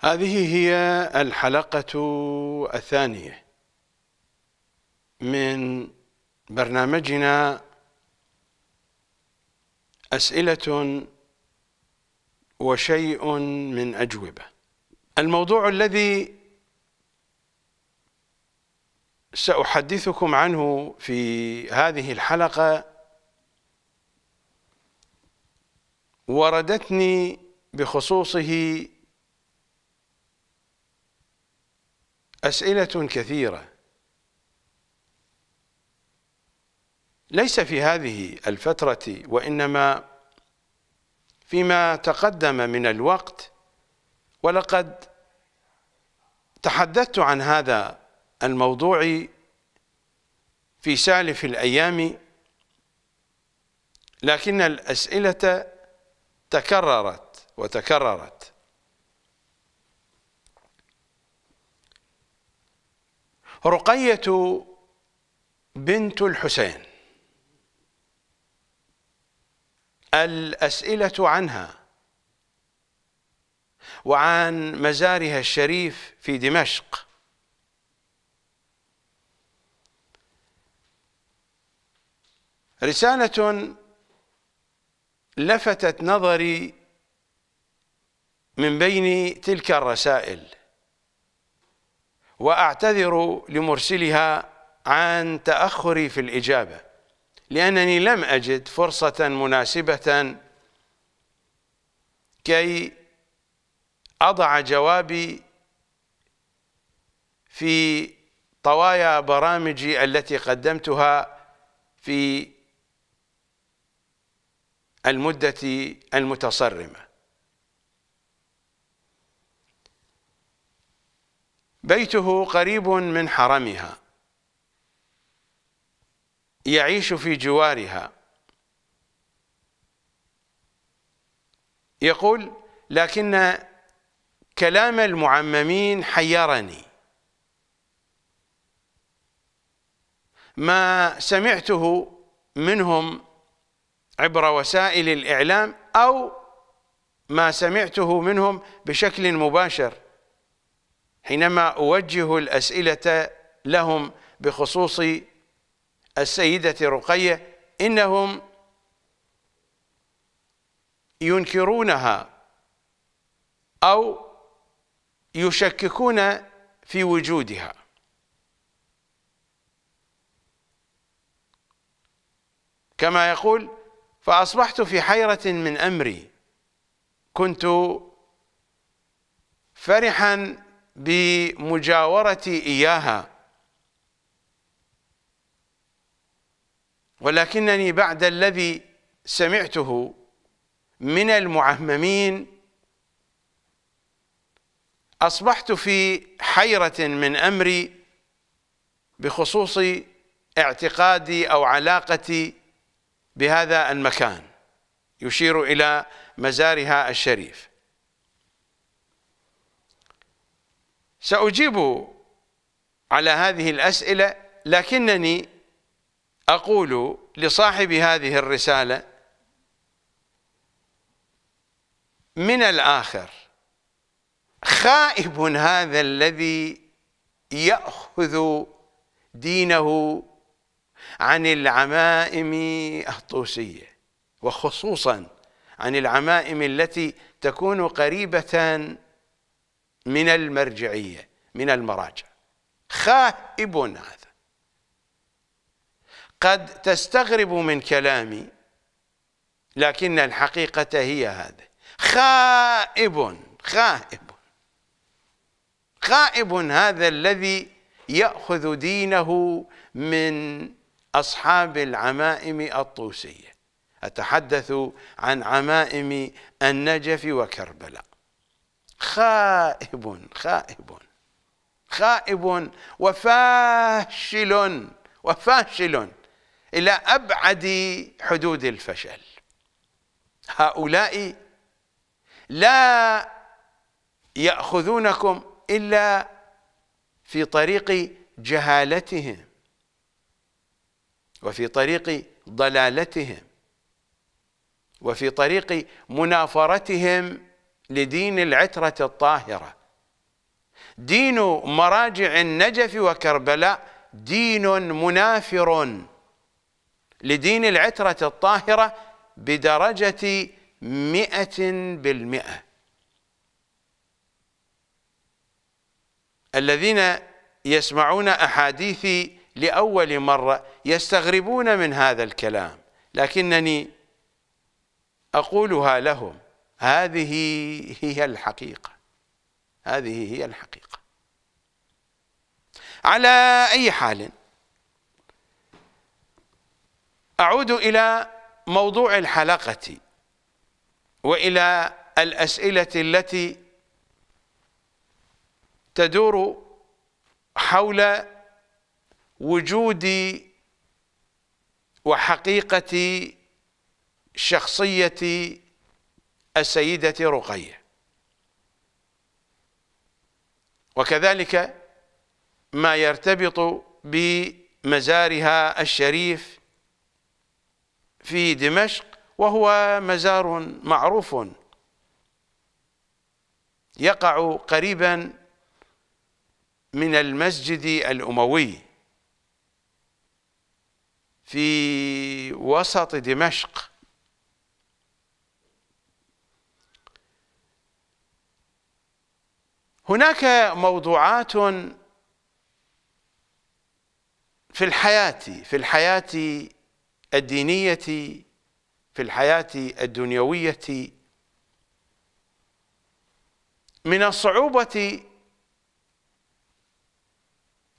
هذه هي الحلقة الثانية من برنامجنا أسئلة وشيء من أجوبة الموضوع الذي سأحدثكم عنه في هذه الحلقة وردتني بخصوصه أسئلة كثيرة ليس في هذه الفترة وإنما فيما تقدم من الوقت ولقد تحدثت عن هذا الموضوع في سالف الأيام لكن الأسئلة تكررت وتكررت رقية بنت الحسين الأسئلة عنها وعن مزارها الشريف في دمشق رسالة لفتت نظري من بين تلك الرسائل واعتذر لمرسلها عن تاخري في الاجابه لانني لم اجد فرصه مناسبه كي اضع جوابي في طوايا برامجي التي قدمتها في المده المتصرمه بيته قريب من حرمها يعيش في جوارها يقول لكن كلام المعممين حيرني ما سمعته منهم عبر وسائل الإعلام أو ما سمعته منهم بشكل مباشر حينما أوجه الأسئلة لهم بخصوص السيدة رقية إنهم ينكرونها أو يشككون في وجودها كما يقول فأصبحت في حيرة من أمري كنت فرحا بمجاورتي إياها ولكنني بعد الذي سمعته من المعممين أصبحت في حيرة من أمري بخصوص اعتقادي أو علاقتي بهذا المكان يشير إلى مزارها الشريف سأجيب على هذه الأسئلة لكنني أقول لصاحب هذه الرسالة من الآخر خائب هذا الذي يأخذ دينه عن العمائم الطوسية وخصوصا عن العمائم التي تكون قريبة من المرجعية من المراجع خائب هذا قد تستغرب من كلامي لكن الحقيقة هي هذا خائب خائب خائب هذا الذي يأخذ دينه من أصحاب العمائم الطوسية أتحدث عن عمائم النجف وكربلاء خائب خائب خائب وفاشل وفاشل إلى أبعد حدود الفشل هؤلاء لا يأخذونكم إلا في طريق جهالتهم وفي طريق ضلالتهم وفي طريق منافرتهم لدين العترة الطاهرة دين مراجع النجف وكربلاء دين منافر لدين العترة الطاهرة بدرجة مئة بالمئة الذين يسمعون أحاديثي لأول مرة يستغربون من هذا الكلام لكنني أقولها لهم هذه هي الحقيقة هذه هي الحقيقة على أي حال أعود إلى موضوع الحلقة وإلى الأسئلة التي تدور حول وجود وحقيقة شخصية السيدة رقية وكذلك ما يرتبط بمزارها الشريف في دمشق وهو مزار معروف يقع قريبا من المسجد الأموي في وسط دمشق هناك موضوعات في الحياة في الحياة الدينية في الحياة الدنيوية من الصعوبة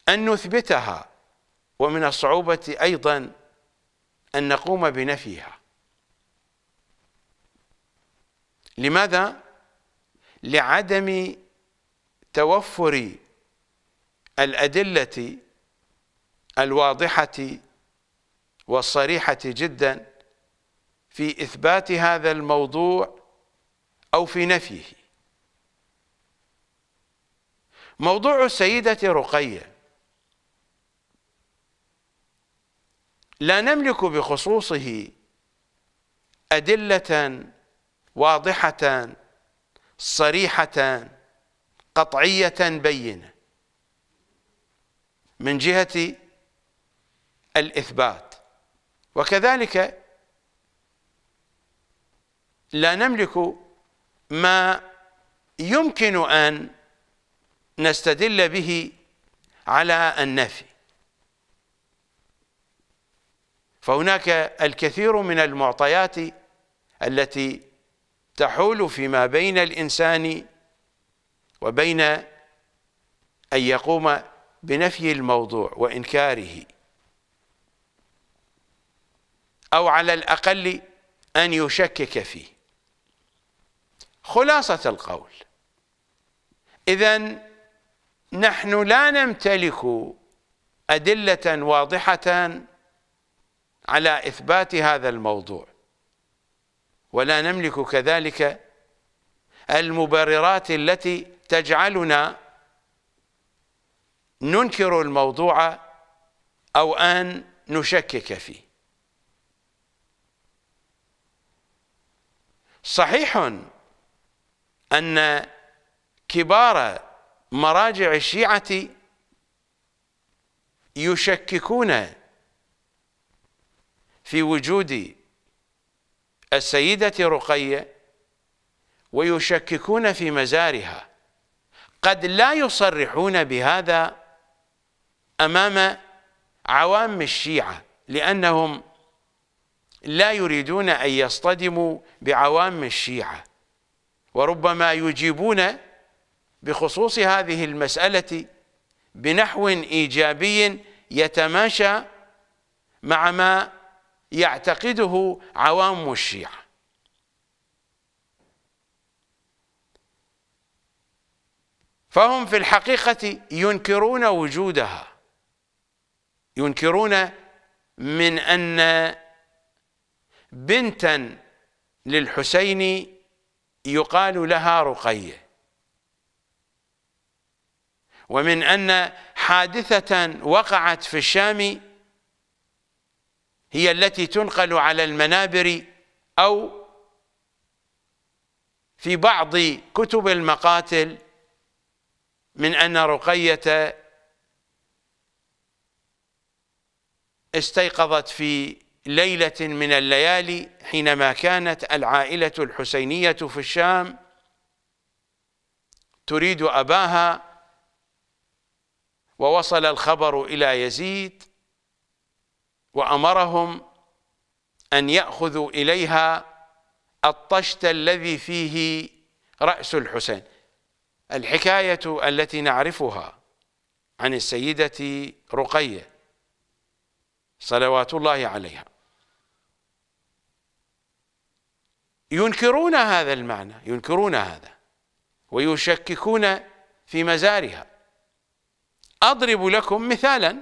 أن نثبتها ومن الصعوبة أيضا أن نقوم بنفيها لماذا؟ لعدم توفر الأدلة الواضحة والصريحة جدا في إثبات هذا الموضوع أو في نفيه موضوع السيدة رقية لا نملك بخصوصه أدلة واضحة صريحة قطعية بينة من جهة الإثبات وكذلك لا نملك ما يمكن أن نستدل به على النفي فهناك الكثير من المعطيات التي تحول فيما بين الإنسان وبين أن يقوم بنفي الموضوع وإنكاره أو على الأقل أن يشكك فيه خلاصة القول إذا نحن لا نمتلك أدلة واضحة على إثبات هذا الموضوع ولا نملك كذلك المبررات التي تجعلنا ننكر الموضوع أو أن نشكك فيه صحيح أن كبار مراجع الشيعة يشككون في وجود السيدة رقية ويشككون في مزارها قد لا يصرحون بهذا أمام عوام الشيعة لأنهم لا يريدون أن يصطدموا بعوام الشيعة وربما يجيبون بخصوص هذه المسألة بنحو إيجابي يتماشى مع ما يعتقده عوام الشيعة فهم في الحقيقة ينكرون وجودها ينكرون من أن بنتا للحسين يقال لها رقية ومن أن حادثة وقعت في الشام هي التي تنقل على المنابر أو في بعض كتب المقاتل من أن رقية استيقظت في ليلة من الليالي حينما كانت العائلة الحسينية في الشام تريد أباها ووصل الخبر إلى يزيد وأمرهم أن يأخذوا إليها الطشت الذي فيه رأس الحسين الحكاية التي نعرفها عن السيدة رقية صلوات الله عليها ينكرون هذا المعنى ينكرون هذا ويشككون في مزارها أضرب لكم مثالا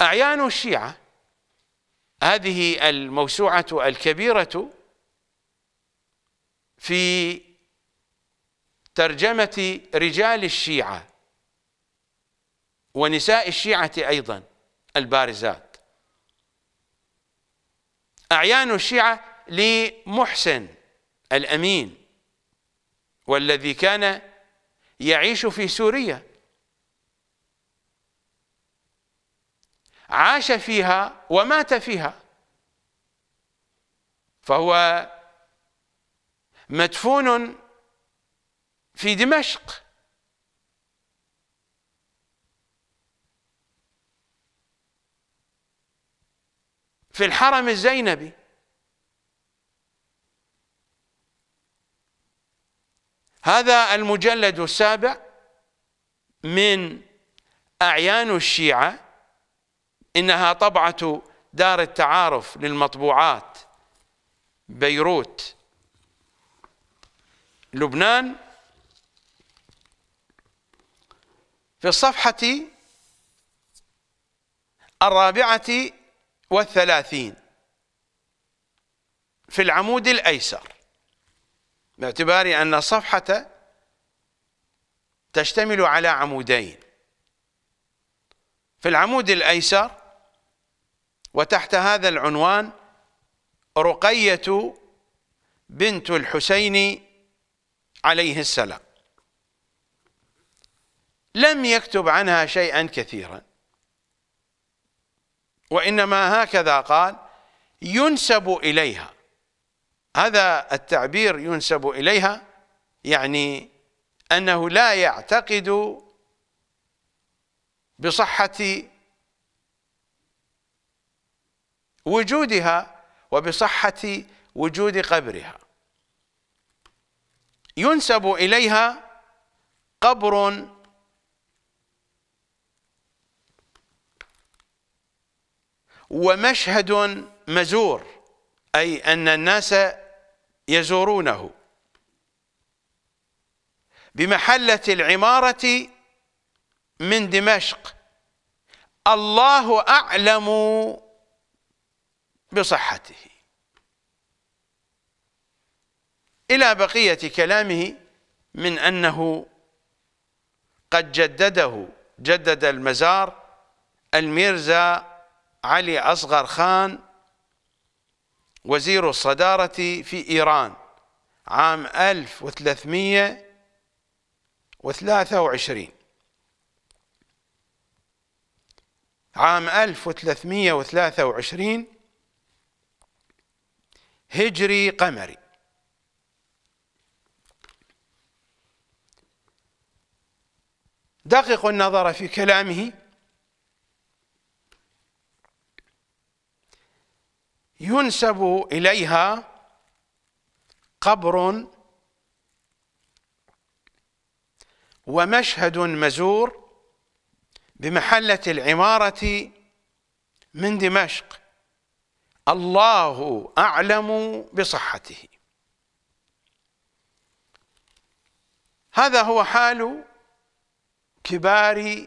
أعيان الشيعة هذه الموسوعة الكبيرة في ترجمة رجال الشيعة ونساء الشيعة أيضا البارزات أعيان الشيعة لمحسن الأمين والذي كان يعيش في سوريا عاش فيها ومات فيها فهو مدفون في دمشق في الحرم الزينبي هذا المجلد السابع من أعيان الشيعة إنها طبعة دار التعارف للمطبوعات بيروت لبنان في الصفحة الرابعة والثلاثين في العمود الأيسر باعتبار أن الصفحة تشتمل على عمودين في العمود الأيسر وتحت هذا العنوان رقية بنت الحسين عليه السلام لم يكتب عنها شيئا كثيرا وإنما هكذا قال ينسب إليها هذا التعبير ينسب إليها يعني أنه لا يعتقد بصحة وجودها وبصحة وجود قبرها ينسب إليها قبر ومشهد مزور أي أن الناس يزورونه بمحلة العمارة من دمشق الله أعلم بصحته إلى بقية كلامه من أنه قد جدده جدد المزار الميرزا علي أصغر خان وزير الصدارة في إيران عام 1323 عام 1323 هجري قمري دققوا النظر في كلامه ينسب إليها قبر ومشهد مزور بمحلة العمارة من دمشق الله أعلم بصحته هذا هو حال كبار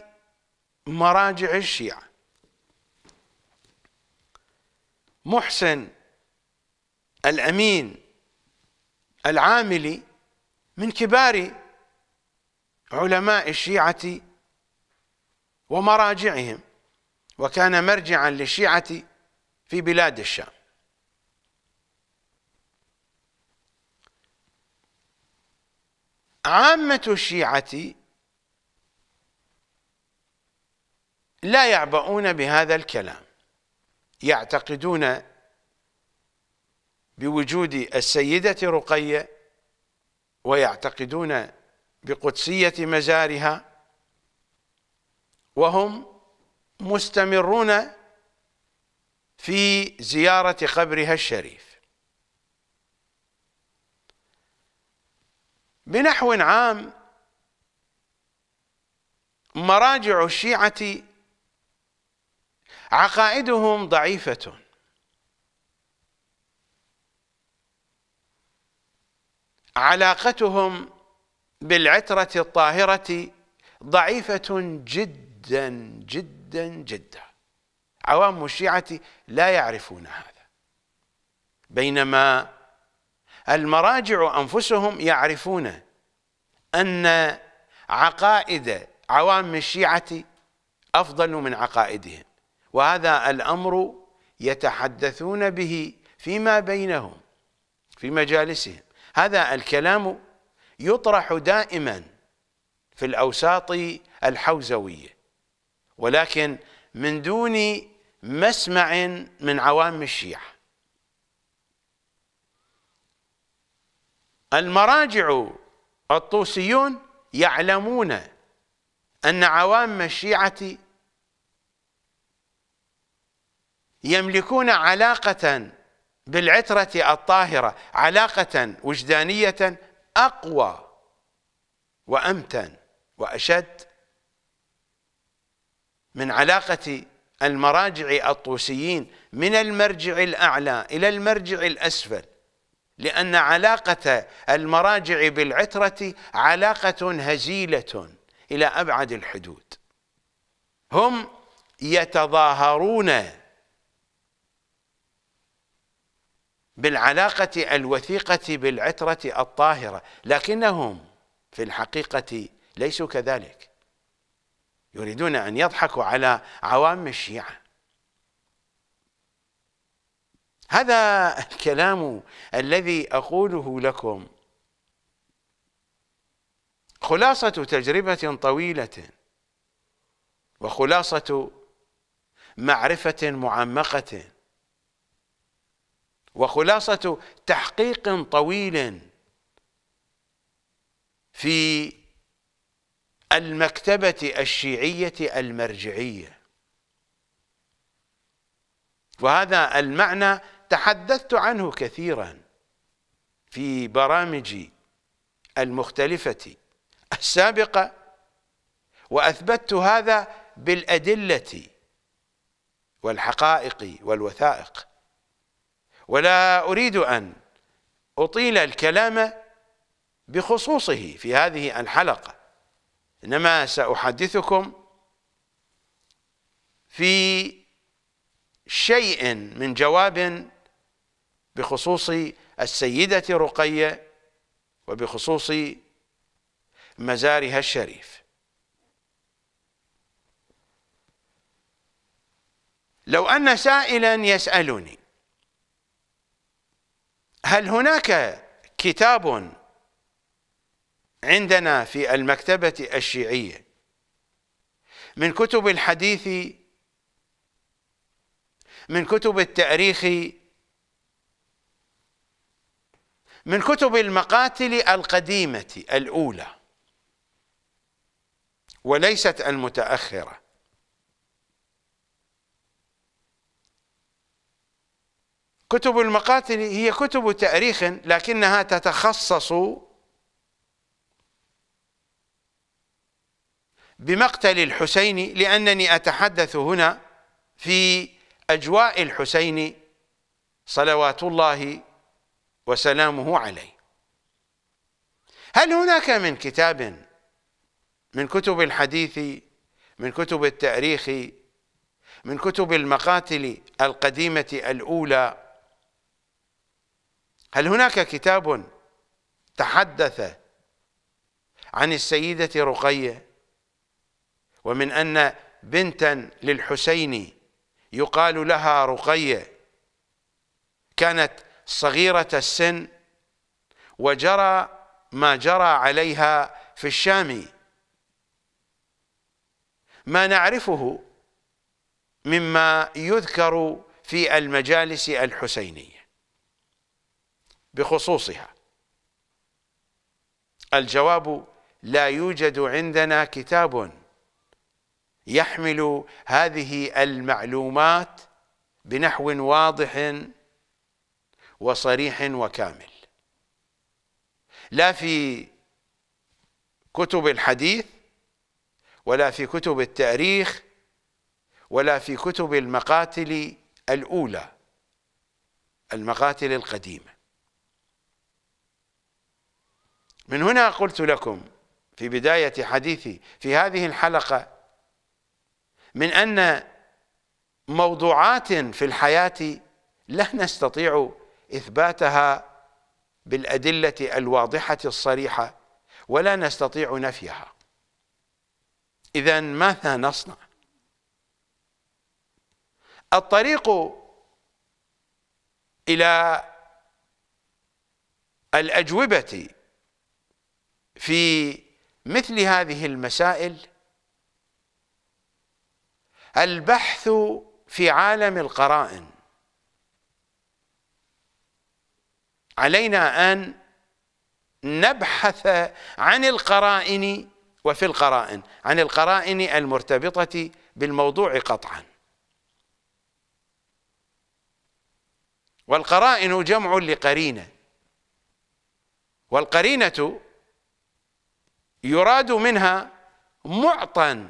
مراجع الشيعة محسن الأمين العاملي من كبار علماء الشيعة ومراجعهم وكان مرجعا للشيعة في بلاد الشام عامة الشيعة لا يعبؤون بهذا الكلام يعتقدون بوجود السيدة رقية ويعتقدون بقدسية مزارها وهم مستمرون في زيارة قبرها الشريف بنحو عام مراجع الشيعة عقائدهم ضعيفة علاقتهم بالعترة الطاهرة ضعيفة جدا جدا جدا عوام الشيعة لا يعرفون هذا بينما المراجع أنفسهم يعرفون أن عقائد عوام الشيعة أفضل من عقائدهم وهذا الأمر يتحدثون به فيما بينهم في مجالسهم هذا الكلام يطرح دائما في الأوساط الحوزوية ولكن من دون مسمع من عوام الشيعة المراجع الطوسيون يعلمون أن عوام الشيعة يملكون علاقة بالعترة الطاهرة علاقة وجدانية أقوى وأمتن وأشد من علاقة المراجع الطوسيين من المرجع الأعلى إلى المرجع الأسفل لأن علاقة المراجع بالعترة علاقة هزيلة إلى أبعد الحدود هم يتظاهرون بالعلاقة الوثيقة بالعترة الطاهرة لكنهم في الحقيقة ليسوا كذلك يريدون أن يضحكوا على عوام الشيعة هذا الكلام الذي أقوله لكم خلاصة تجربة طويلة وخلاصة معرفة معمقة وخلاصة تحقيق طويل في المكتبة الشيعية المرجعية وهذا المعنى تحدثت عنه كثيرا في برامجي المختلفة السابقة وأثبتت هذا بالأدلة والحقائق والوثائق ولا أريد أن أطيل الكلام بخصوصه في هذه الحلقة إنما سأحدثكم في شيء من جواب بخصوص السيدة رقية وبخصوص مزارها الشريف لو أن سائلا يسألني هل هناك كتاب عندنا في المكتبة الشيعية من كتب الحديث من كتب التاريخ من كتب المقاتل القديمة الأولى وليست المتأخرة كتب المقاتل هي كتب تاريخ لكنها تتخصص بمقتل الحسين لانني اتحدث هنا في اجواء الحسين صلوات الله وسلامه عليه هل هناك من كتاب من كتب الحديث من كتب التاريخ من كتب المقاتل القديمه الاولى هل هناك كتاب تحدث عن السيدة رقية ومن أن بنتا للحسين يقال لها رقية كانت صغيرة السن وجرى ما جرى عليها في الشام ما نعرفه مما يذكر في المجالس الحسينيه بخصوصها الجواب لا يوجد عندنا كتاب يحمل هذه المعلومات بنحو واضح وصريح وكامل لا في كتب الحديث ولا في كتب التاريخ ولا في كتب المقاتل الأولى المقاتل القديمة من هنا قلت لكم في بداية حديثي في هذه الحلقة من أن موضوعات في الحياة لا نستطيع إثباتها بالأدلة الواضحة الصريحة ولا نستطيع نفيها إذا ماذا نصنع الطريق إلى الأجوبة في مثل هذه المسائل البحث في عالم القرائن علينا أن نبحث عن القرائن وفي القرائن عن القرائن المرتبطة بالموضوع قطعا والقرائن جمع لقرينة والقرينة يراد منها معطى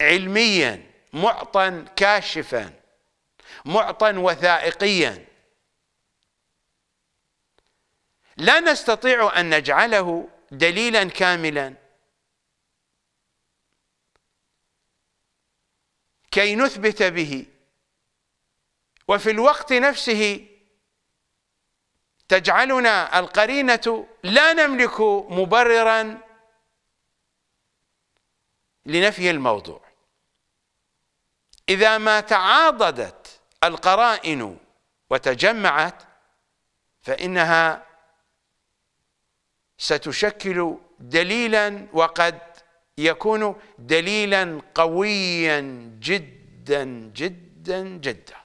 علميا معطى كاشفا معطى وثائقيا لا نستطيع ان نجعله دليلا كاملا كي نثبت به وفي الوقت نفسه تجعلنا القرينة لا نملك مبررا لنفي الموضوع إذا ما تعاضدت القرائن وتجمعت فإنها ستشكل دليلا وقد يكون دليلا قويا جدا جدا جدا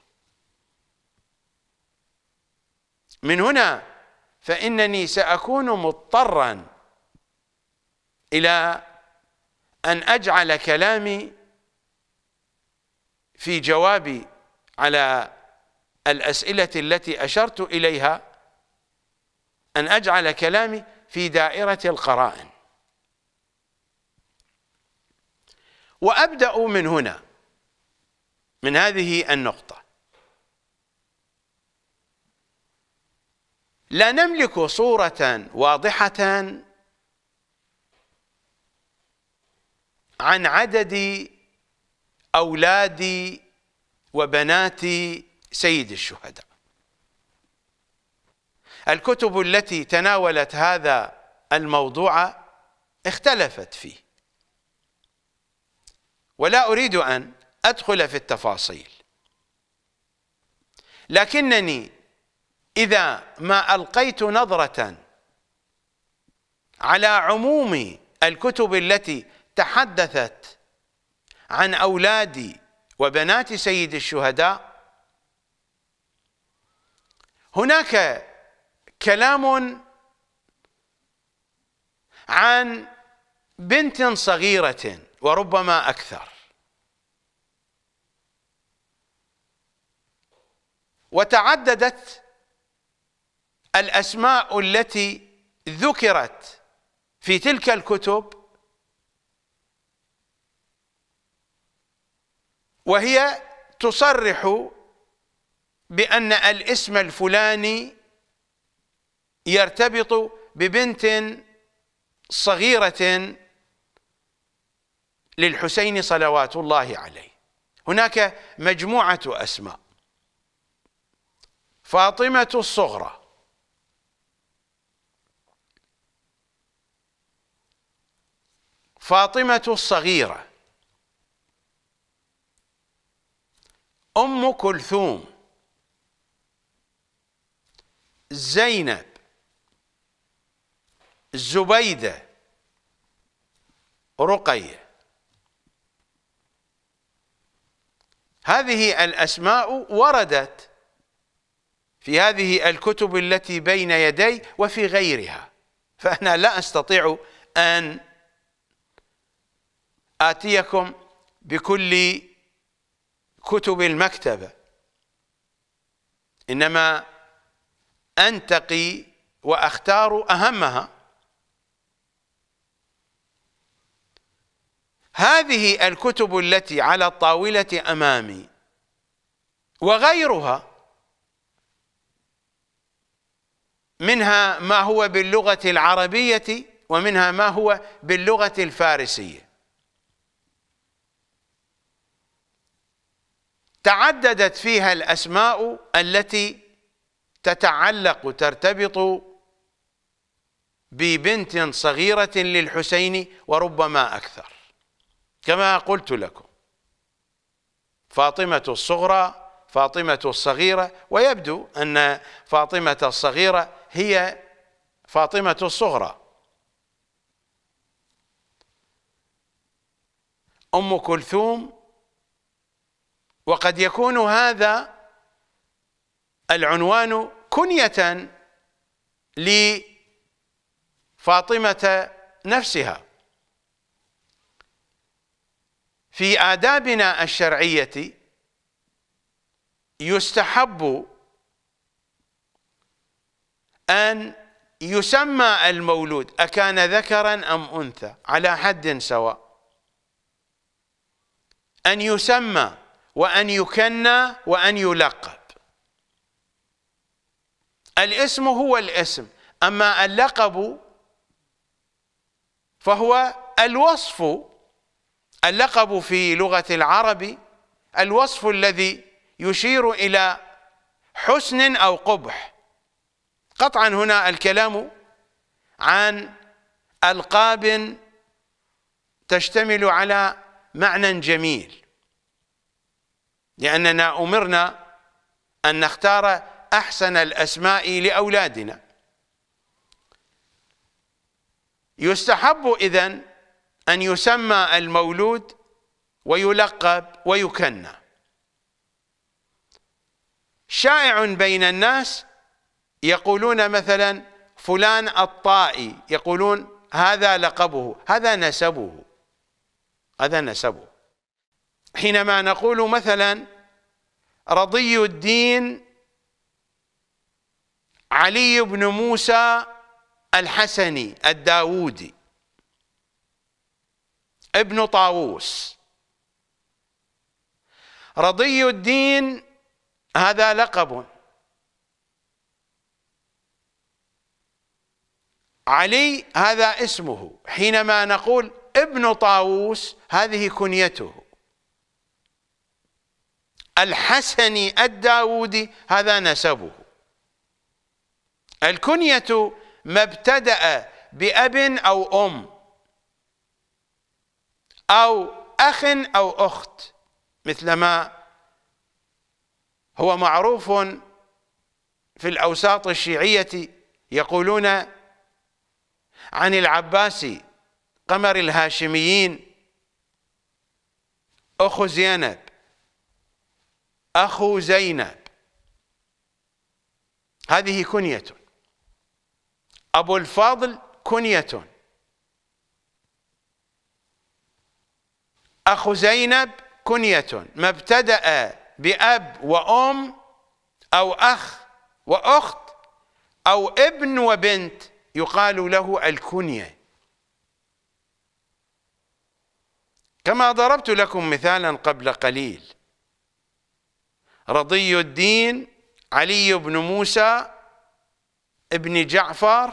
من هنا فإنني سأكون مضطرا إلى أن أجعل كلامي في جوابي على الأسئلة التي أشرت إليها أن أجعل كلامي في دائرة القرائن وأبدأ من هنا من هذه النقطة لا نملك صورة واضحة عن عدد أولاد وبنات سيد الشهداء الكتب التي تناولت هذا الموضوع اختلفت فيه ولا أريد أن أدخل في التفاصيل لكنني إذا ما ألقيت نظرة على عموم الكتب التي تحدثت عن أولاد وبنات سيد الشهداء هناك كلام عن بنت صغيرة وربما أكثر وتعددت الأسماء التي ذكرت في تلك الكتب وهي تصرح بأن الاسم الفلاني يرتبط ببنت صغيرة للحسين صلوات الله عليه هناك مجموعة أسماء فاطمة الصغرى فاطمة الصغيرة أم كلثوم زينب زبيدة رقية هذه الأسماء وردت في هذه الكتب التي بين يدي وفي غيرها فأنا لا أستطيع أن آتيكم بكل كتب المكتبة إنما أنتقي وأختار أهمها هذه الكتب التي على الطاولة أمامي وغيرها منها ما هو باللغة العربية ومنها ما هو باللغة الفارسية تعددت فيها الأسماء التي تتعلق ترتبط ببنت صغيرة للحسين وربما أكثر كما قلت لكم فاطمة الصغرى فاطمة الصغيرة ويبدو أن فاطمة الصغيرة هي فاطمة الصغرى أم كلثوم وقد يكون هذا العنوان كنية لفاطمة نفسها في آدابنا الشرعية يستحب أن يسمى المولود أكان ذكرا أم أنثى على حد سواء أن يسمى وأن يكنى وأن يلقب الاسم هو الاسم أما اللقب فهو الوصف اللقب في لغة العرب الوصف الذي يشير إلى حسن أو قبح قطعا هنا الكلام عن ألقاب تشتمل على معنى جميل لأننا أمرنا أن نختار أحسن الأسماء لأولادنا يستحب إذن أن يسمى المولود ويلقب ويكنى شائع بين الناس يقولون مثلا فلان الطائي يقولون هذا لقبه هذا نسبه هذا نسبه حينما نقول مثلا رضي الدين علي بن موسى الحسني الداوودي ابن طاووس رضي الدين هذا لقب علي هذا اسمه حينما نقول ابن طاووس هذه كنيته الحسني الداودي هذا نسبه الكنية ما ابتدأ بأب أو أم أو أخ أو أخت مثلما هو معروف في الأوساط الشيعية يقولون عن العباسي قمر الهاشميين أخو زينب أخو زينب هذه كنية أبو الفضل كنية أخو زينب كنية ما ابتدأ بأب وأم أو أخ وأخت أو ابن وبنت يقال له الكنية كما ضربت لكم مثالا قبل قليل رضي الدين علي بن موسى ابن جعفر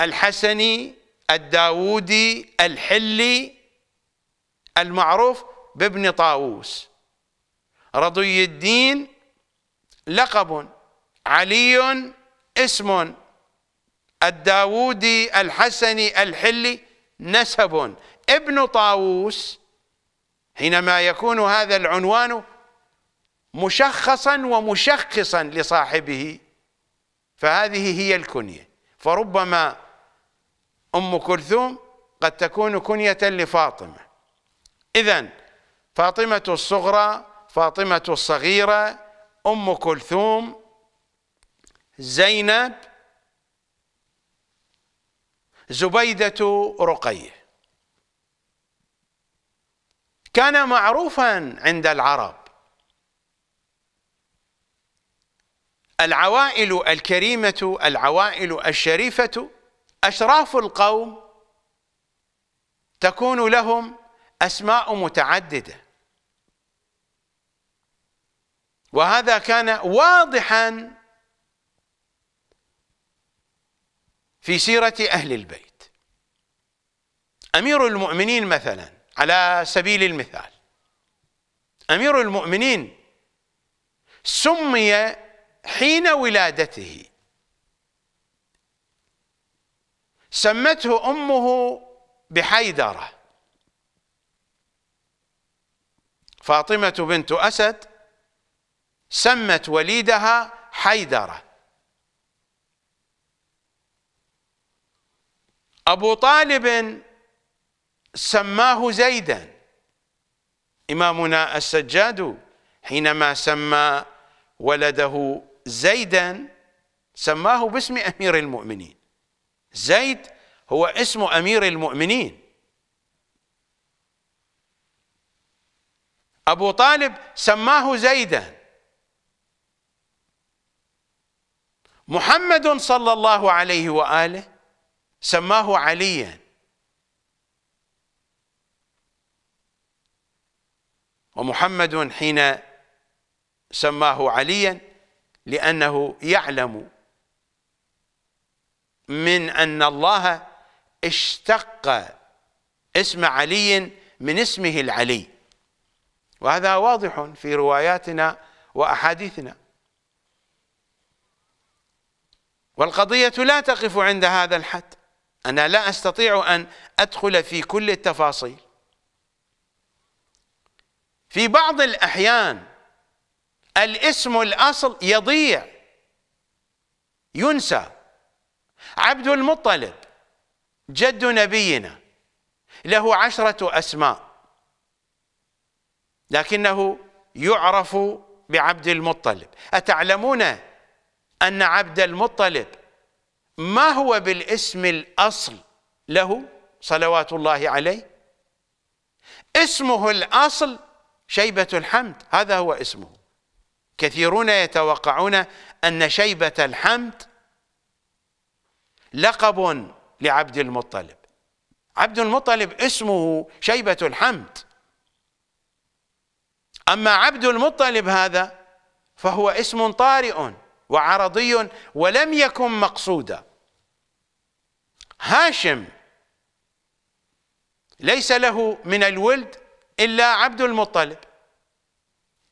الحسني الداوودي الحلي المعروف بابن طاووس رضي الدين لقب علي اسم الداوودي الحسني الحلي نسب ابن طاووس حينما يكون هذا العنوان مشخصا ومشخصا لصاحبه فهذه هي الكنية فربما أم كلثوم قد تكون كنية لفاطمة إذا فاطمة الصغرى فاطمة الصغيرة أم كلثوم زينب زبيدة رقيه كان معروفا عند العرب العوائل الكريمة العوائل الشريفة أشراف القوم تكون لهم أسماء متعددة وهذا كان واضحا في سيرة أهل البيت أمير المؤمنين مثلا على سبيل المثال امير المؤمنين سمي حين ولادته سمته امه بحيدره فاطمه بنت اسد سمت وليدها حيدره ابو طالب سماه زيدا إمامنا السجاد حينما سمى ولده زيدا سماه باسم أمير المؤمنين زيد هو اسم أمير المؤمنين أبو طالب سماه زيدا محمد صلى الله عليه وآله سماه عليا ومحمد حين سماه عليا لأنه يعلم من أن الله اشتق اسم علي من اسمه العلي وهذا واضح في رواياتنا وأحاديثنا والقضية لا تقف عند هذا الحد أنا لا أستطيع أن أدخل في كل التفاصيل في بعض الأحيان الاسم الأصل يضيع ينسى عبد المطلب جد نبينا له عشرة أسماء لكنه يعرف بعبد المطلب أتعلمون أن عبد المطلب ما هو بالاسم الأصل له صلوات الله عليه اسمه الأصل شيبة الحمد هذا هو اسمه كثيرون يتوقعون أن شيبة الحمد لقب لعبد المطلب عبد المطلب اسمه شيبة الحمد أما عبد المطلب هذا فهو اسم طارئ وعرضي ولم يكن مقصودا هاشم ليس له من الولد إلا عبد المطلب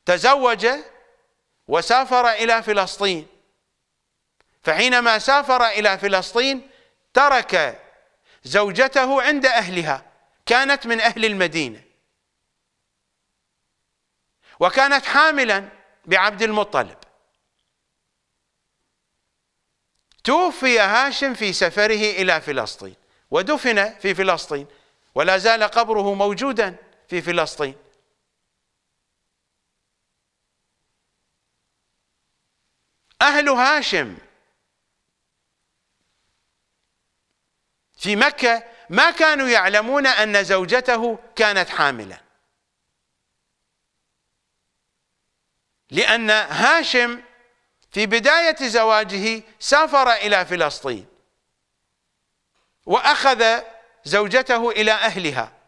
تزوج وسافر إلى فلسطين فحينما سافر إلى فلسطين ترك زوجته عند أهلها كانت من أهل المدينة وكانت حاملا بعبد المطلب توفي هاشم في سفره إلى فلسطين ودفن في فلسطين ولا زال قبره موجوداً في فلسطين أهل هاشم في مكة ما كانوا يعلمون أن زوجته كانت حامله لأن هاشم في بداية زواجه سافر إلى فلسطين وأخذ زوجته إلى أهلها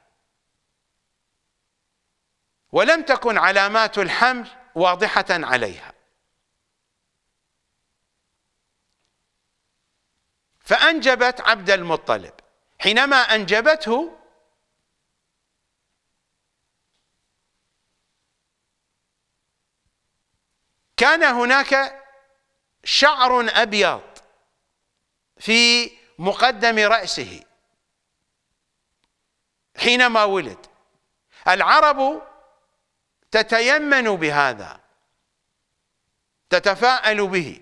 ولم تكن علامات الحمل واضحة عليها فأنجبت عبد المطلب حينما أنجبته كان هناك شعر أبيض في مقدم رأسه حينما ولد العرب تتيمن بهذا تتفاءل به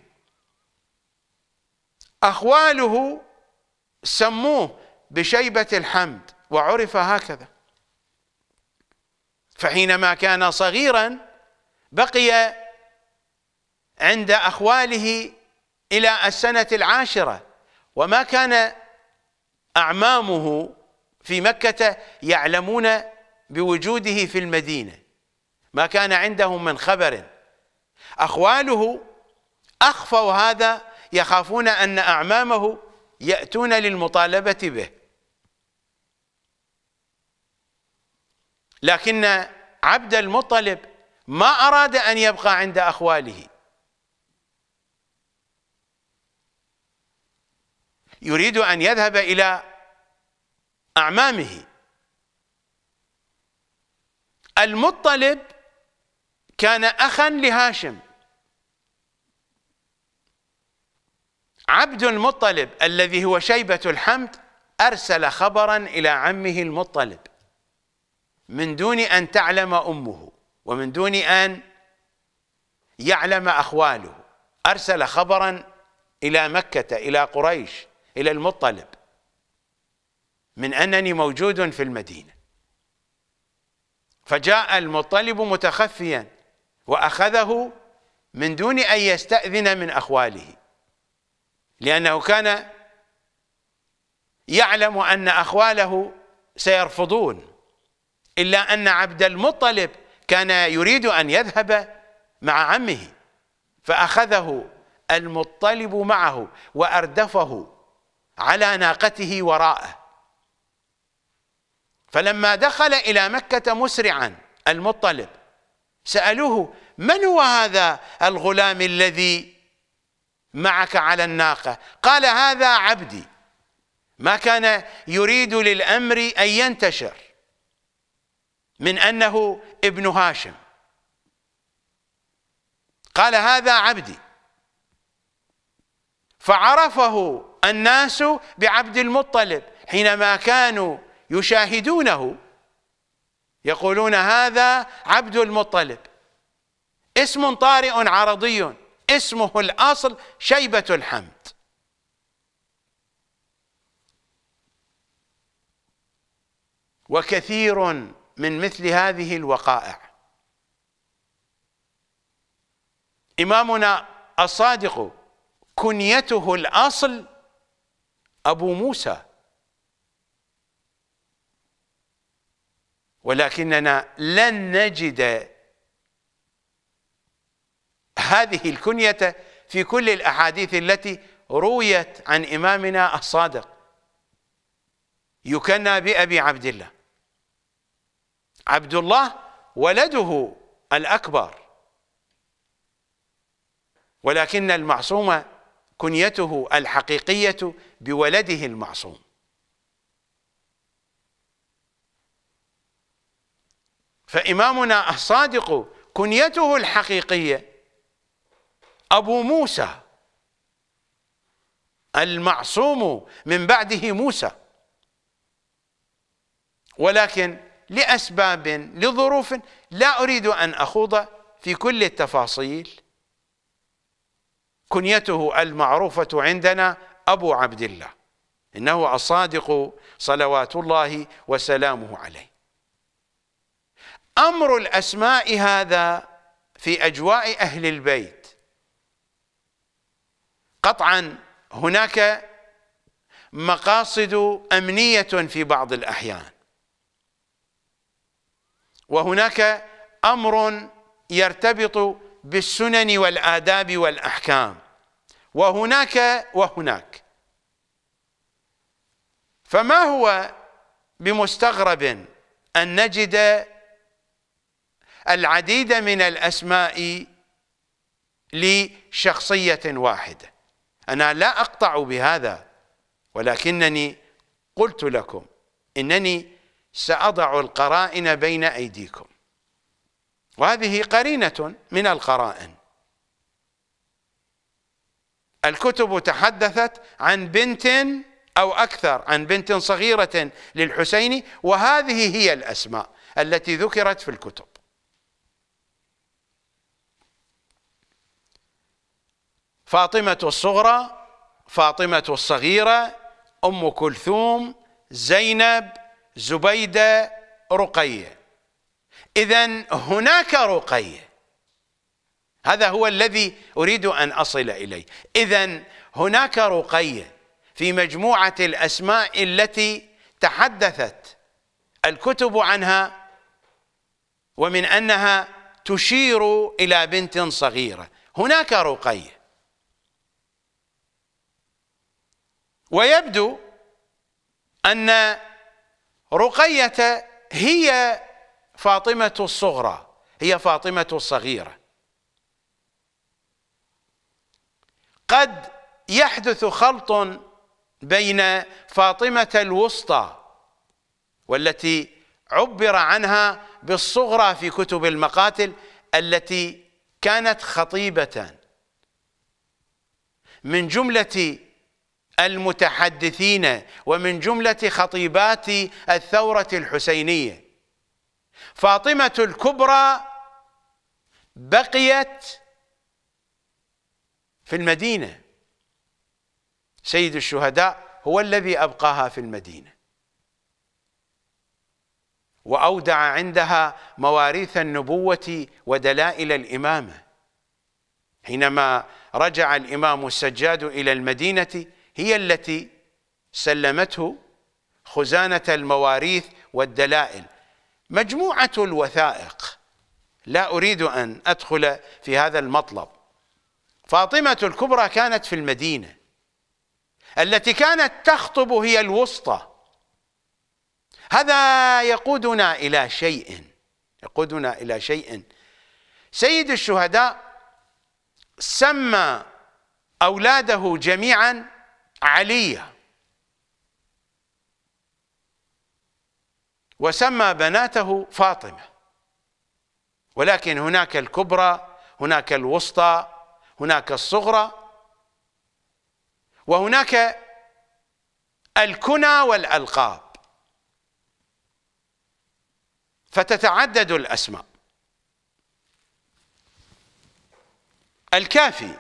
أخواله سموه بشيبة الحمد وعرف هكذا فحينما كان صغيرا بقي عند أخواله إلى السنة العاشرة وما كان أعمامه في مكة يعلمون بوجوده في المدينة ما كان عندهم من خبر أخواله أخفوا هذا يخافون أن أعمامه يأتون للمطالبة به لكن عبد المطلب ما أراد أن يبقى عند أخواله يريد أن يذهب إلى أعمامه المطلب كان أخا لهاشم عبد المطلب الذي هو شيبة الحمد أرسل خبرا إلى عمه المطلب من دون أن تعلم أمه ومن دون أن يعلم أخواله أرسل خبرا إلى مكة إلى قريش إلى المطلب من أنني موجود في المدينة فجاء المطلب متخفيا وأخذه من دون أن يستأذن من أخواله لأنه كان يعلم أن أخواله سيرفضون إلا أن عبد المطلب كان يريد أن يذهب مع عمه فأخذه المطلب معه وأردفه على ناقته وراءه فلما دخل إلى مكة مسرعا المطلب سألوه من هو هذا الغلام الذي معك على الناقة قال هذا عبدي ما كان يريد للأمر أن ينتشر من أنه ابن هاشم قال هذا عبدي فعرفه الناس بعبد المطلب حينما كانوا يشاهدونه يقولون هذا عبد المطلب اسم طارئ عرضي اسمه الأصل شيبة الحمد وكثير من مثل هذه الوقائع إمامنا الصادق كنيته الأصل أبو موسى ولكننا لن نجد هذه الكنية في كل الأحاديث التي رويت عن إمامنا الصادق يكنى بأبي عبد الله عبد الله ولده الأكبر ولكن المعصوم كنيته الحقيقية بولده المعصوم فإمامنا الصادق كنيته الحقيقية أبو موسى المعصوم من بعده موسى ولكن لأسباب لظروف لا أريد أن أخوض في كل التفاصيل كنيته المعروفة عندنا أبو عبد الله إنه الصادق صلوات الله وسلامه عليه أمر الأسماء هذا في أجواء أهل البيت قطعا هناك مقاصد أمنية في بعض الأحيان وهناك أمر يرتبط بالسنن والآداب والأحكام وهناك وهناك فما هو بمستغرب أن نجد العديد من الأسماء لشخصية واحدة أنا لا أقطع بهذا ولكنني قلت لكم إنني سأضع القرائن بين أيديكم وهذه قرينة من القرائن الكتب تحدثت عن بنت أو أكثر عن بنت صغيرة للحسين وهذه هي الأسماء التي ذكرت في الكتب فاطمة الصغرى فاطمة الصغيرة أم كلثوم زينب زبيدة رقية إذا هناك رقية هذا هو الذي أريد أن أصل إليه إذا هناك رقية في مجموعة الأسماء التي تحدثت الكتب عنها ومن أنها تشير إلى بنت صغيرة هناك رقية ويبدو أن رقية هي فاطمة الصغرى هي فاطمة الصغيرة قد يحدث خلط بين فاطمة الوسطى والتي عبر عنها بالصغرى في كتب المقاتل التي كانت خطيبة من جملة المتحدثين ومن جملة خطيبات الثورة الحسينية فاطمة الكبرى بقيت في المدينة سيد الشهداء هو الذي أبقاها في المدينة وأودع عندها مواريث النبوة ودلائل الإمامة حينما رجع الإمام السجاد إلى المدينة هي التي سلمته خزانة المواريث والدلائل مجموعة الوثائق لا أريد أن أدخل في هذا المطلب فاطمة الكبرى كانت في المدينة التي كانت تخطب هي الوسطى هذا يقودنا إلى شيء يقودنا إلى شيء سيد الشهداء سمى أولاده جميعا عليا وسمى بناته فاطمة ولكن هناك الكبرى هناك الوسطى هناك الصغرى وهناك الكنى والألقاب فتتعدد الأسماء الكافي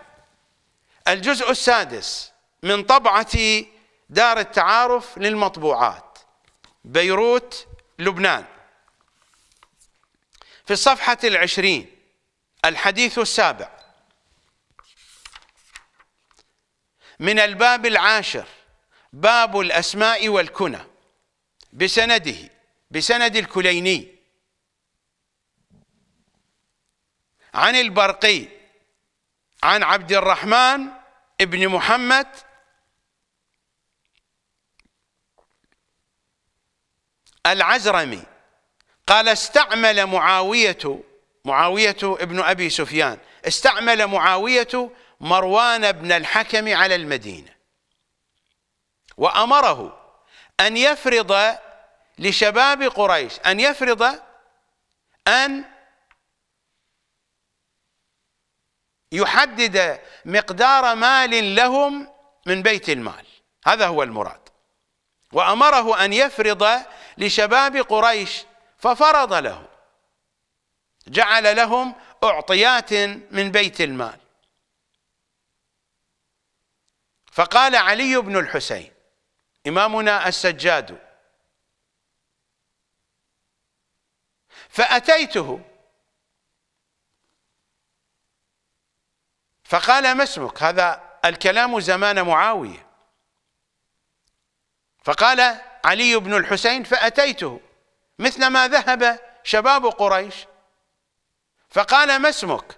الجزء السادس من طبعة دار التعارف للمطبوعات بيروت لبنان في الصفحة العشرين الحديث السابع من الباب العاشر باب الأسماء والكنى بسنده بسند الكليني عن البرقي عن عبد الرحمن ابن محمد العزرمي قال استعمل معاوية معاوية ابن أبي سفيان استعمل معاوية مروان بن الحكم على المدينة وأمره أن يفرض لشباب قريش أن يفرض أن يحدد مقدار مال لهم من بيت المال هذا هو المراد وأمره أن يفرض لشباب قريش ففرض له جعل لهم أعطيات من بيت المال فقال علي بن الحسين إمامنا السجاد فأتيته فقال ما اسمك هذا الكلام زمان معاوية فقال علي بن الحسين فأتيته مثلما ذهب شباب قريش فقال ما اسمك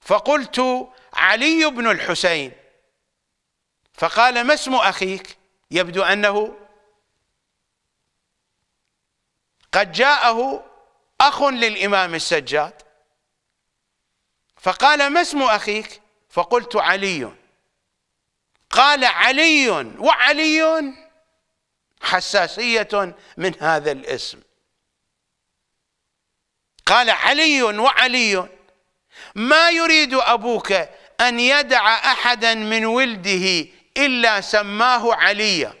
فقلت علي بن الحسين فقال ما اسم أخيك يبدو أنه قد جاءه أخ للإمام السجاد فقال ما اسم أخيك فقلت علي قال علي وعلي حساسية من هذا الاسم قال علي وعلي ما يريد أبوك أن يدع أحدا من ولده إلا سماه عليا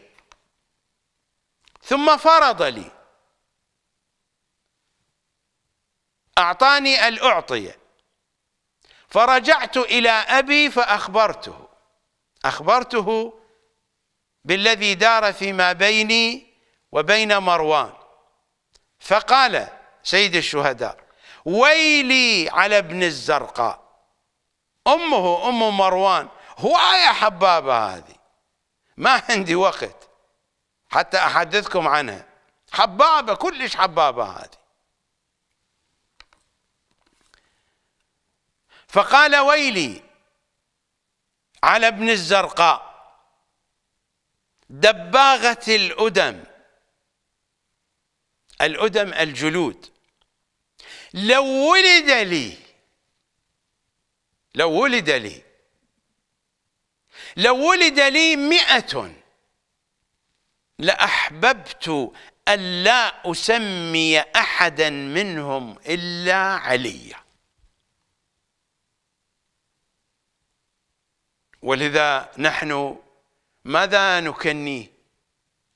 ثم فرض لي أعطاني الأعطية فرجعت إلى أبي فأخبرته أخبرته بالذي دار فيما بيني وبين مروان فقال سيد الشهداء ويلي على ابن الزرقاء أمه أم مروان هواية حبابة هذه ما عندي وقت حتى أحدثكم عنها حبابة كلش حبابة هذه فقال ويلي على ابن الزرقاء دباغة الأدم الأدم الجلود لو ولد لي لو ولد لي لو ولد لي مئة لأحببت أن لا أسمي أحدا منهم إلا عليا ولذا نحن ماذا نكني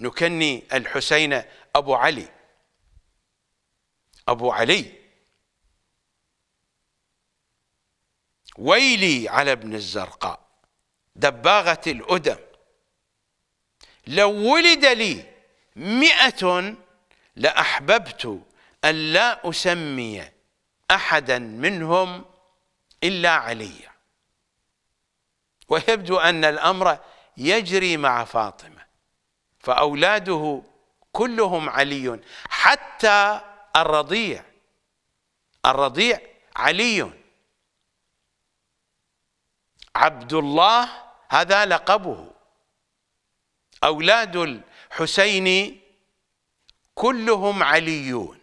نكني الحسين أبو علي أبو علي ويلي على ابن الزرقاء دباغة الأدم لو ولد لي مئة لأحببت أن لا أسمي أحدا منهم إلا علي ويبدو أن الأمر يجري مع فاطمة فأولاده كلهم علي حتى الرضيع الرضيع علي عبد الله هذا لقبه أولاد الحسين كلهم عليون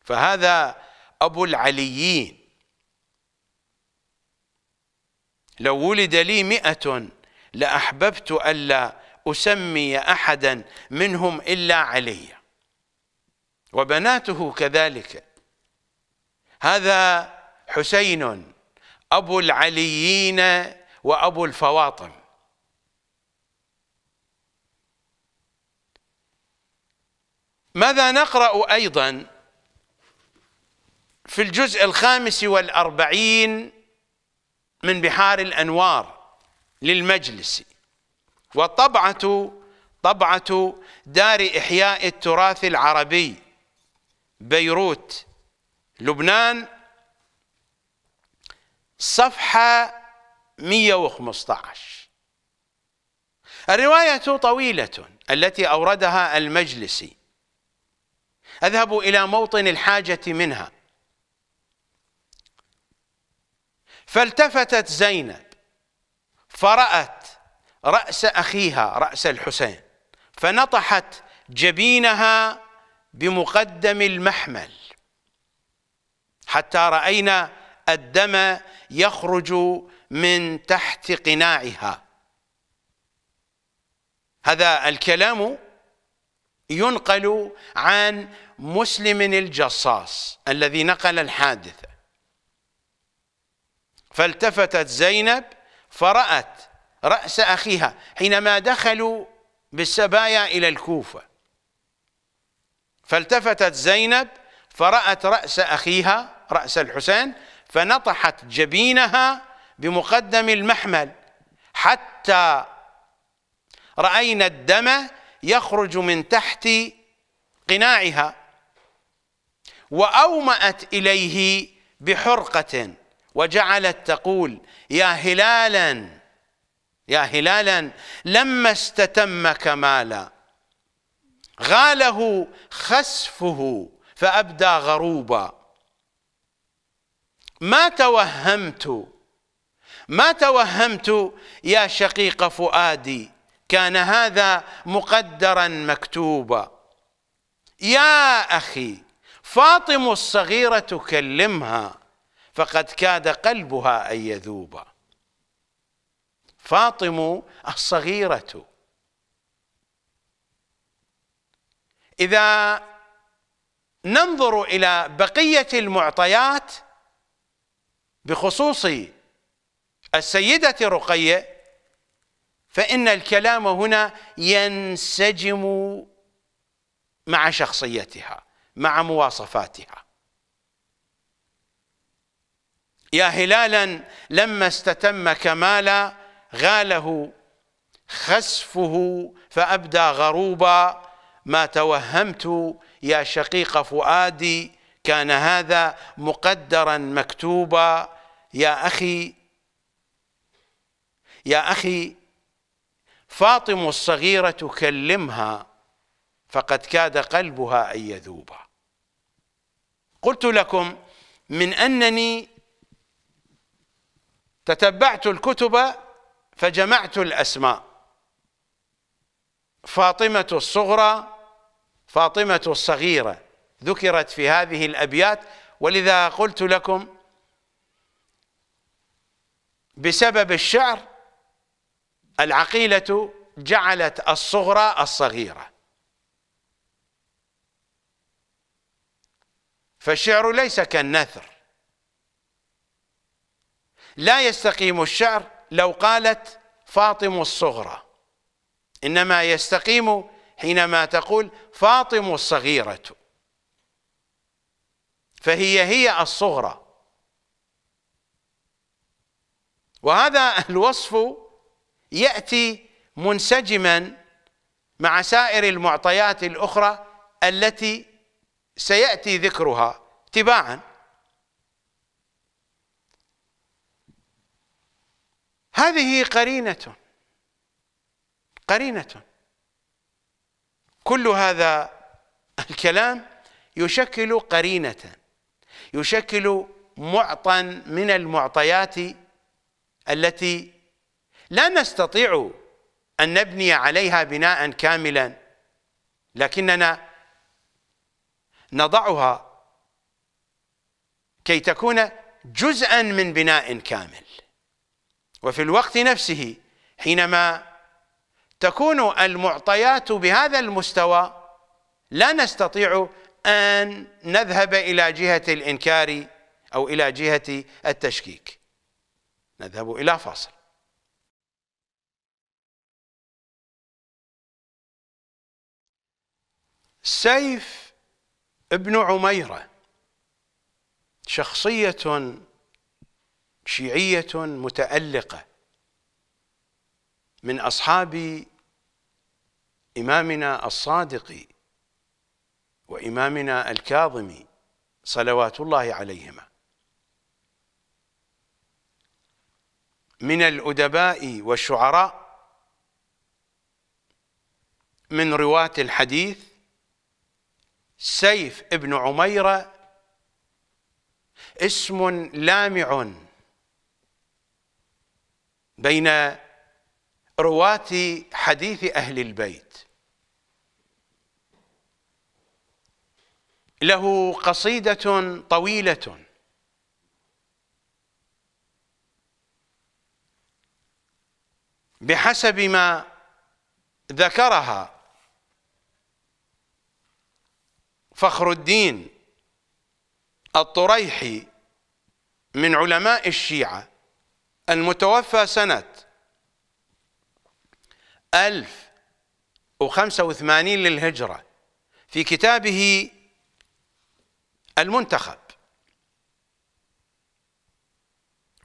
فهذا أبو العليين لو ولد لي مئة لأحببت ألا أسمي أحدا منهم إلا علي وبناته كذلك هذا حسين أبو العليين وأبو الفواطم ماذا نقرأ أيضا في الجزء الخامس والأربعين من بحار الأنوار للمجلس والطبعة طبعة دار إحياء التراث العربي بيروت لبنان صفحة 115 الرواية طويلة التي أوردها المجلس أذهب إلى موطن الحاجة منها فالتفتت زينب فرأت رأس أخيها رأس الحسين فنطحت جبينها بمقدم المحمل حتى رأينا الدم يخرج من تحت قناعها هذا الكلام ينقل عن مسلم الجصاص الذي نقل الحادثة فالتفتت زينب فرأت رأس أخيها حينما دخلوا بالسبايا إلى الكوفة فالتفتت زينب فرأت رأس أخيها رأس الحسين فنطحت جبينها بمقدم المحمل حتى رأينا الدم يخرج من تحت قناعها وأومأت إليه بحرقة وجعلت تقول يا هلالا يا هلالا لما استتم كمالا غاله خسفه فأبدى غروبا ما توهمت ما توهمت يا شقيق فؤادي كان هذا مقدرا مكتوبا يا أخي فاطم الصغيرة كلمها فقد كاد قلبها أن يذوب فاطم الصغيرة إذا ننظر إلى بقية المعطيات بخصوص السيدة رقية فإن الكلام هنا ينسجم مع شخصيتها مع مواصفاتها يا هلالا لما استتم كمالا غاله خسفه فأبدى غروبا ما توهمت يا شقيق فؤادي كان هذا مقدرا مكتوبا يا أخي يا أخي فاطم الصغيرة كلمها فقد كاد قلبها أن يذوبا قلت لكم من أنني تتبعت الكتب فجمعت الأسماء فاطمة الصغرى فاطمة الصغيرة ذكرت في هذه الأبيات ولذا قلت لكم بسبب الشعر العقيلة جعلت الصغرى الصغيرة فالشعر ليس كالنثر لا يستقيم الشعر لو قالت فاطم الصغرى إنما يستقيم حينما تقول فاطم الصغيرة فهي هي الصغرى وهذا الوصف يأتي منسجما مع سائر المعطيات الأخرى التي سيأتي ذكرها تباعاً هذه قرينة قرينة كل هذا الكلام يشكل قرينة يشكل معطى من المعطيات التي لا نستطيع أن نبني عليها بناء كاملا لكننا نضعها كي تكون جزءا من بناء كامل وفي الوقت نفسه حينما تكون المعطيات بهذا المستوى لا نستطيع أن نذهب إلى جهة الإنكار أو إلى جهة التشكيك نذهب إلى فاصل سيف ابن عميرة شخصية شيعيه متالقه من اصحاب امامنا الصادق وامامنا الكاظم صلوات الله عليهما من الادباء والشعراء من رواه الحديث سيف ابن عميره اسم لامع بين رواة حديث أهل البيت له قصيدة طويلة بحسب ما ذكرها فخر الدين الطريحي من علماء الشيعه المتوفى سنة 1085 للهجرة في كتابه المنتخب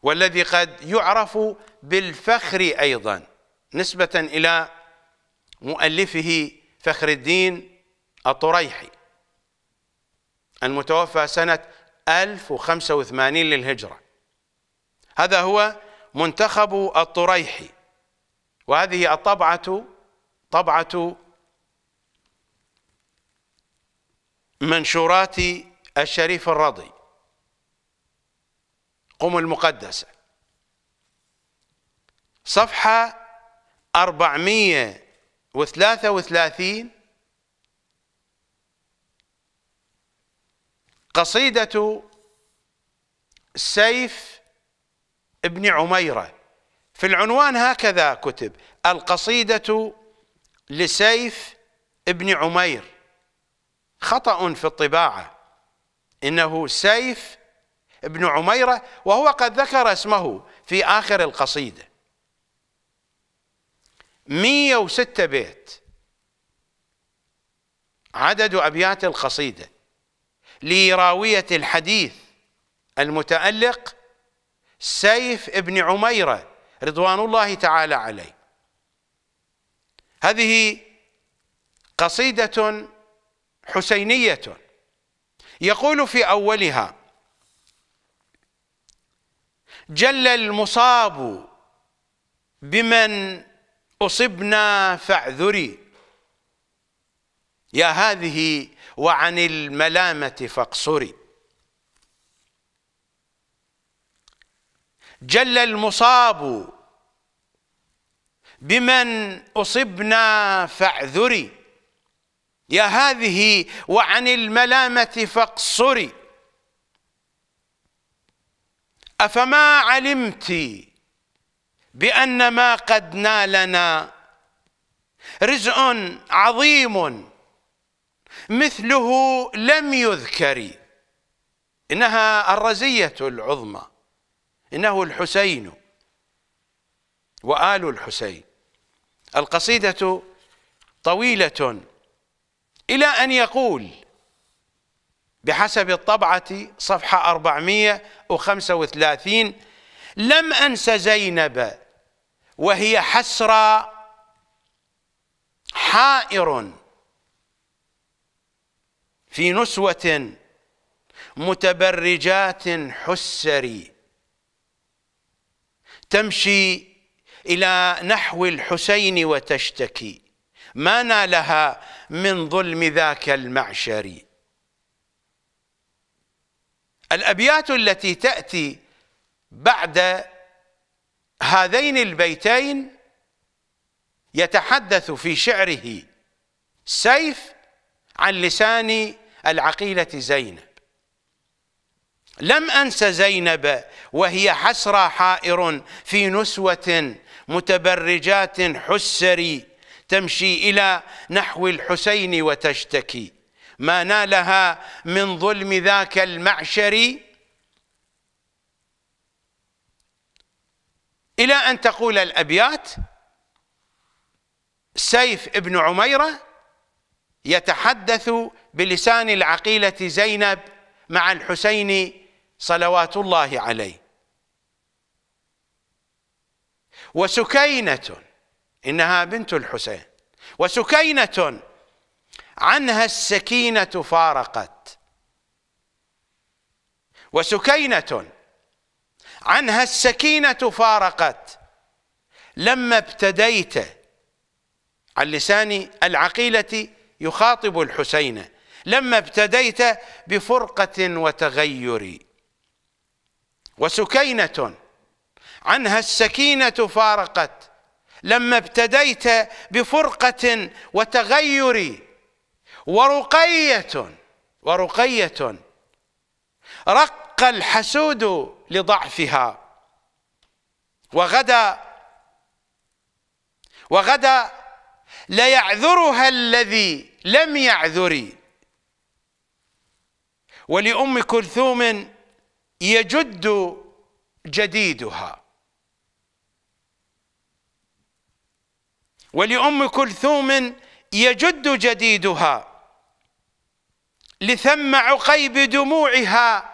والذي قد يعرف بالفخر أيضا نسبة إلى مؤلفه فخر الدين الطريحي المتوفى سنة 1085 للهجرة هذا هو منتخب الطريحي وهذه الطبعة طبعة منشورات الشريف الرضي قم المقدسة صفحة 433 قصيدة سيف ابن عميرة في العنوان هكذا كتب القصيدة لسيف ابن عمير خطأ في الطباعة إنه سيف ابن عميرة وهو قد ذكر اسمه في آخر القصيدة 106 بيت عدد أبيات القصيدة لراوية الحديث المتألق سيف ابن عميرة رضوان الله تعالى عليه هذه قصيدة حسينية يقول في أولها جل المصاب بمن أصبنا فاعذري يا هذه وعن الملامة فاقصري جل المصاب بمن أصبنا فاعذري يا هذه وعن الملامة فاقصري أفما علمت بأن ما قد نالنا رزء عظيم مثله لم يذكر إنها الرزية العظمى إنه الحسين وآل الحسين القصيدة طويلة إلى أن يقول بحسب الطبعة صفحة 435 لم أنس زينب وهي حسرى حائر في نسوة متبرجات حسري تمشي إلى نحو الحسين وتشتكي ما نالها من ظلم ذاك المعشر الأبيات التي تأتي بعد هذين البيتين يتحدث في شعره سيف عن لسان العقيلة زينب لم أنس زينب وهي حسرى حائر في نسوة متبرجات حسري تمشي إلى نحو الحسين وتشتكي ما نالها من ظلم ذاك المعشر إلى أن تقول الأبيات سيف ابن عميرة يتحدث بلسان العقيلة زينب مع الحسين صلوات الله عليه وسكينة إنها بنت الحسين وسكينة عنها السكينة فارقت وسكينة عنها السكينة فارقت لما ابتديت عن لسان العقيلة يخاطب الحسين لما ابتديت بفرقة وتغير وسكينة عنها السكينة فارقت لما ابتديت بفرقة وتغير ورقية ورقية رق الحسود لضعفها وغدا وغدا ليعذرها الذي لم يعذري ولأم كلثوم يجد جديدها ولأم كلثوم يجد جديدها لثم عقيب دموعها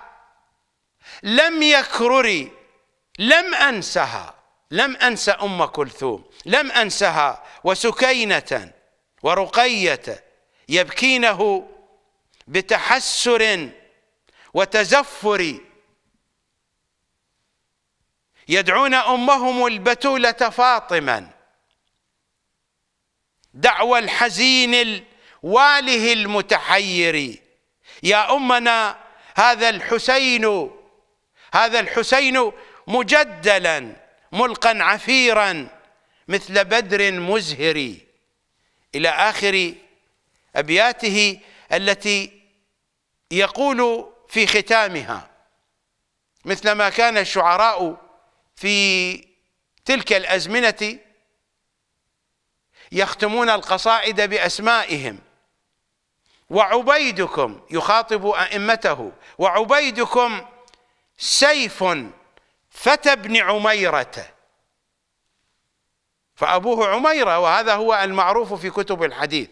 لم يكرري لم أنسها لم أنس أم كلثوم لم أنسها وسكينة ورقية يبكينه بتحسر وتزفر يدعون امهم البتوله فاطما دعوى الحزين الواله المتحير يا امنا هذا الحسين هذا الحسين مجدلا ملقا عفيرا مثل بدر مزهر الى اخر ابياته التي يقول في ختامها مثلما كان الشعراء في تلك الازمنه يختمون القصائد باسمائهم وعبيدكم يخاطب ائمته وعبيدكم سيف فتى ابن عميره فابوه عميره وهذا هو المعروف في كتب الحديث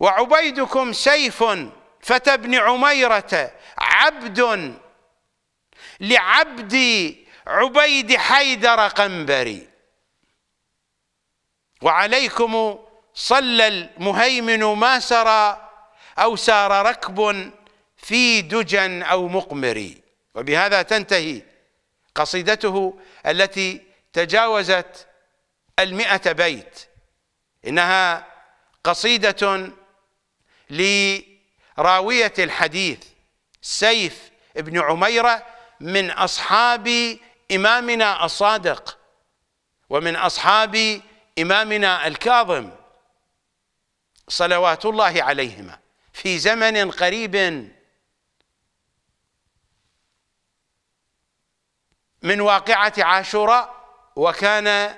وعبيدكم سيف فتى ابن عميره عبد لعبد عبيد حيدر قنبري وعليكم صلى المهيمن ما سرى أو سار ركب في دجا أو مقمر وبهذا تنتهي قصيدته التي تجاوزت المئة بيت إنها قصيدة لراوية الحديث سيف ابن عميرة من أصحاب إمامنا الصادق ومن أصحاب إمامنا الكاظم صلوات الله عليهما في زمن قريب من واقعة عاشوراء وكان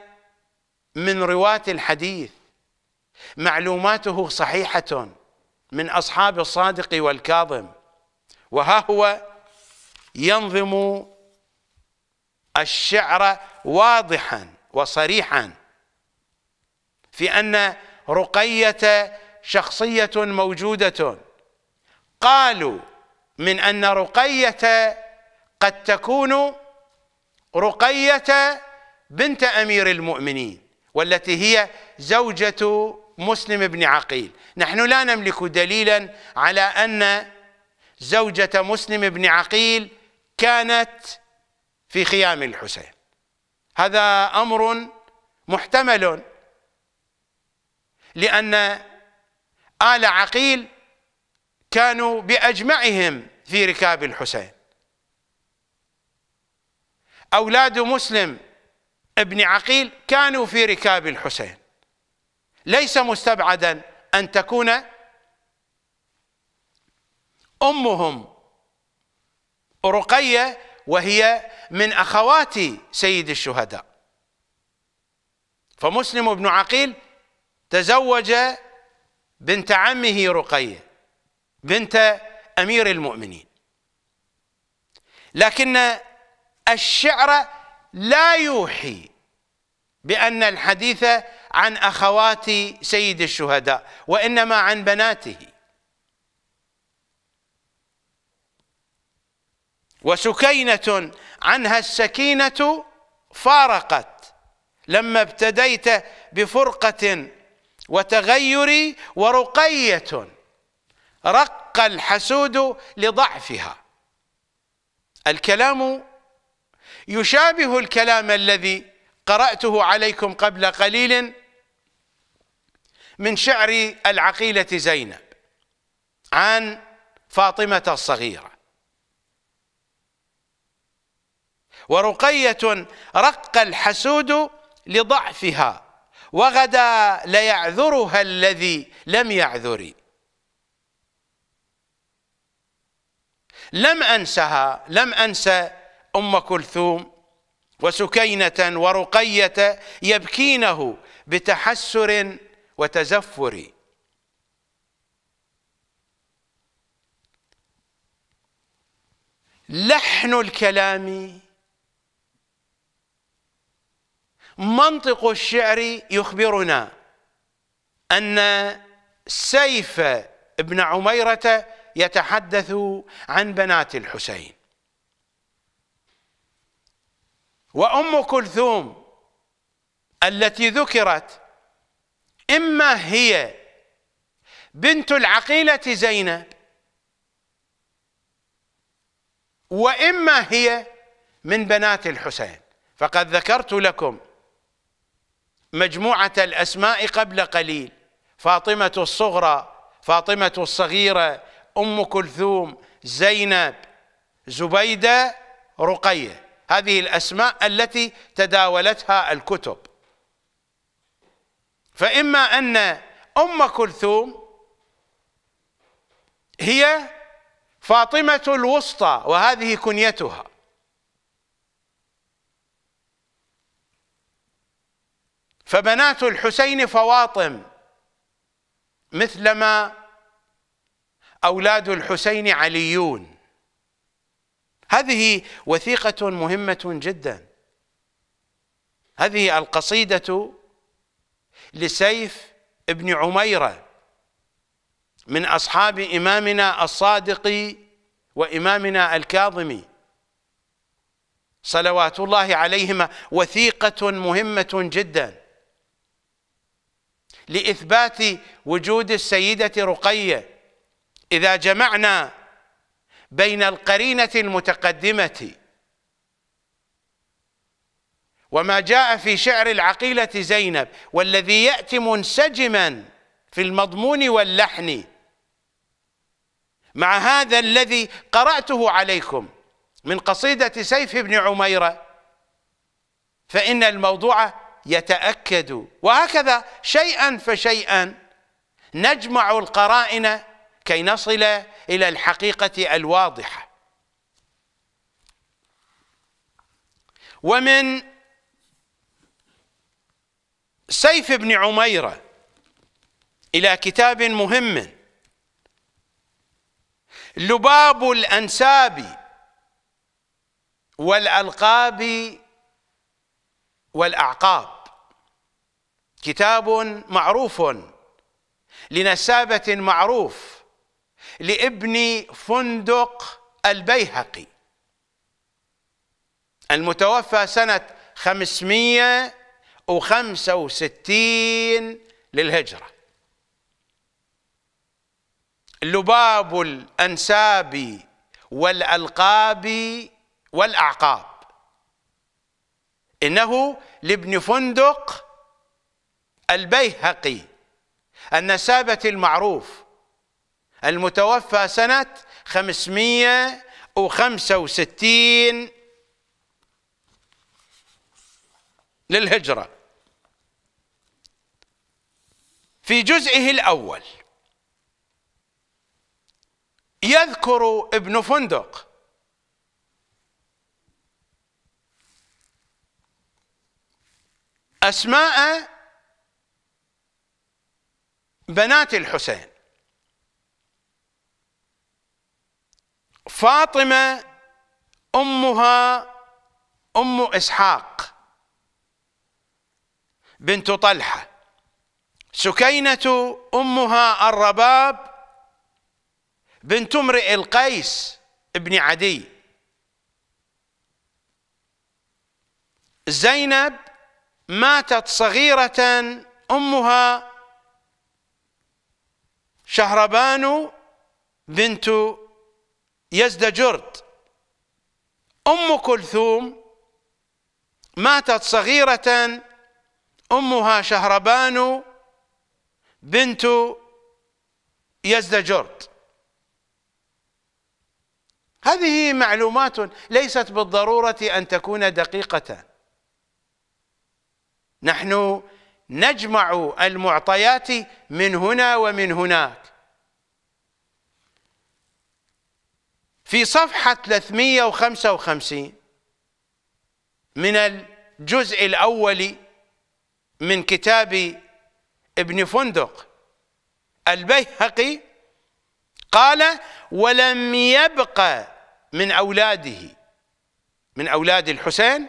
من رواة الحديث معلوماته صحيحة من أصحاب الصادق والكاظم وها هو ينظم الشعر واضحا وصريحا في ان رقيه شخصيه موجوده قالوا من ان رقيه قد تكون رقيه بنت امير المؤمنين والتي هي زوجه مسلم بن عقيل نحن لا نملك دليلا على ان زوجه مسلم بن عقيل كانت في خيام الحسين هذا أمر محتمل لأن آل عقيل كانوا بأجمعهم في ركاب الحسين أولاد مسلم ابن عقيل كانوا في ركاب الحسين ليس مستبعدا أن تكون أمهم رقية وهي من أخوات سيد الشهداء فمسلم بن عقيل تزوج بنت عمه رقية بنت أمير المؤمنين لكن الشعر لا يوحي بأن الحديث عن أخوات سيد الشهداء وإنما عن بناته وسكينة عنها السكينة فارقت لما ابتديت بفرقة وتغير ورقية رق الحسود لضعفها الكلام يشابه الكلام الذي قرأته عليكم قبل قليل من شعر العقيلة زينب عن فاطمة الصغيرة ورقية رق الحسود لضعفها وغدا ليعذرها الذي لم يعذري لم أنسها لم أنسى أم كلثوم وسكينة ورقية يبكينه بتحسر وتزفر لحن الكلام منطق الشعر يخبرنا أن سيف ابن عميرة يتحدث عن بنات الحسين وأم كلثوم التي ذكرت إما هي بنت العقيلة زينب وإما هي من بنات الحسين فقد ذكرت لكم مجموعة الأسماء قبل قليل فاطمة الصغرى فاطمة الصغيرة أم كلثوم زينب زبيدة رقية هذه الأسماء التي تداولتها الكتب فإما أن أم كلثوم هي فاطمة الوسطى وهذه كنيتها فبنات الحسين فواطم مثلما اولاد الحسين عليون هذه وثيقه مهمه جدا هذه القصيده لسيف ابن عميره من اصحاب امامنا الصادق وامامنا الكاظم صلوات الله عليهما وثيقه مهمه جدا لإثبات وجود السيدة رقية إذا جمعنا بين القرينة المتقدمة وما جاء في شعر العقيلة زينب والذي يأتي منسجما في المضمون واللحن مع هذا الذي قرأته عليكم من قصيدة سيف بن عميرة فإن الموضوع يتأكد وهكذا شيئا فشيئا نجمع القرائن كي نصل إلى الحقيقة الواضحة ومن سيف بن عميرة إلى كتاب مهم لباب الأنساب والألقاب والأعقاب كتاب معروف لنسابة معروف لابن فندق البيهقي المتوفى سنة 565 للهجرة لباب الأنساب والألقاب والأعقاب إنه لابن فندق البيهقي النسابة المعروف المتوفى سنة 565 للهجرة في جزئه الأول يذكر ابن فندق أسماء بنات الحسين فاطمه امها ام اسحاق بنت طلحه سكينه امها الرباب بنت امرئ القيس بن عدي زينب ماتت صغيره امها شهربان بنت يزدجرد أم كلثوم ماتت صغيرة أمها شهربان بنت يزدجرد هذه معلومات ليست بالضرورة أن تكون دقيقة نحن نجمع المعطيات من هنا ومن هناك في صفحة 355 من الجزء الأول من كتاب ابن فندق البيهقي قال ولم يبق من أولاده من أولاد الحسين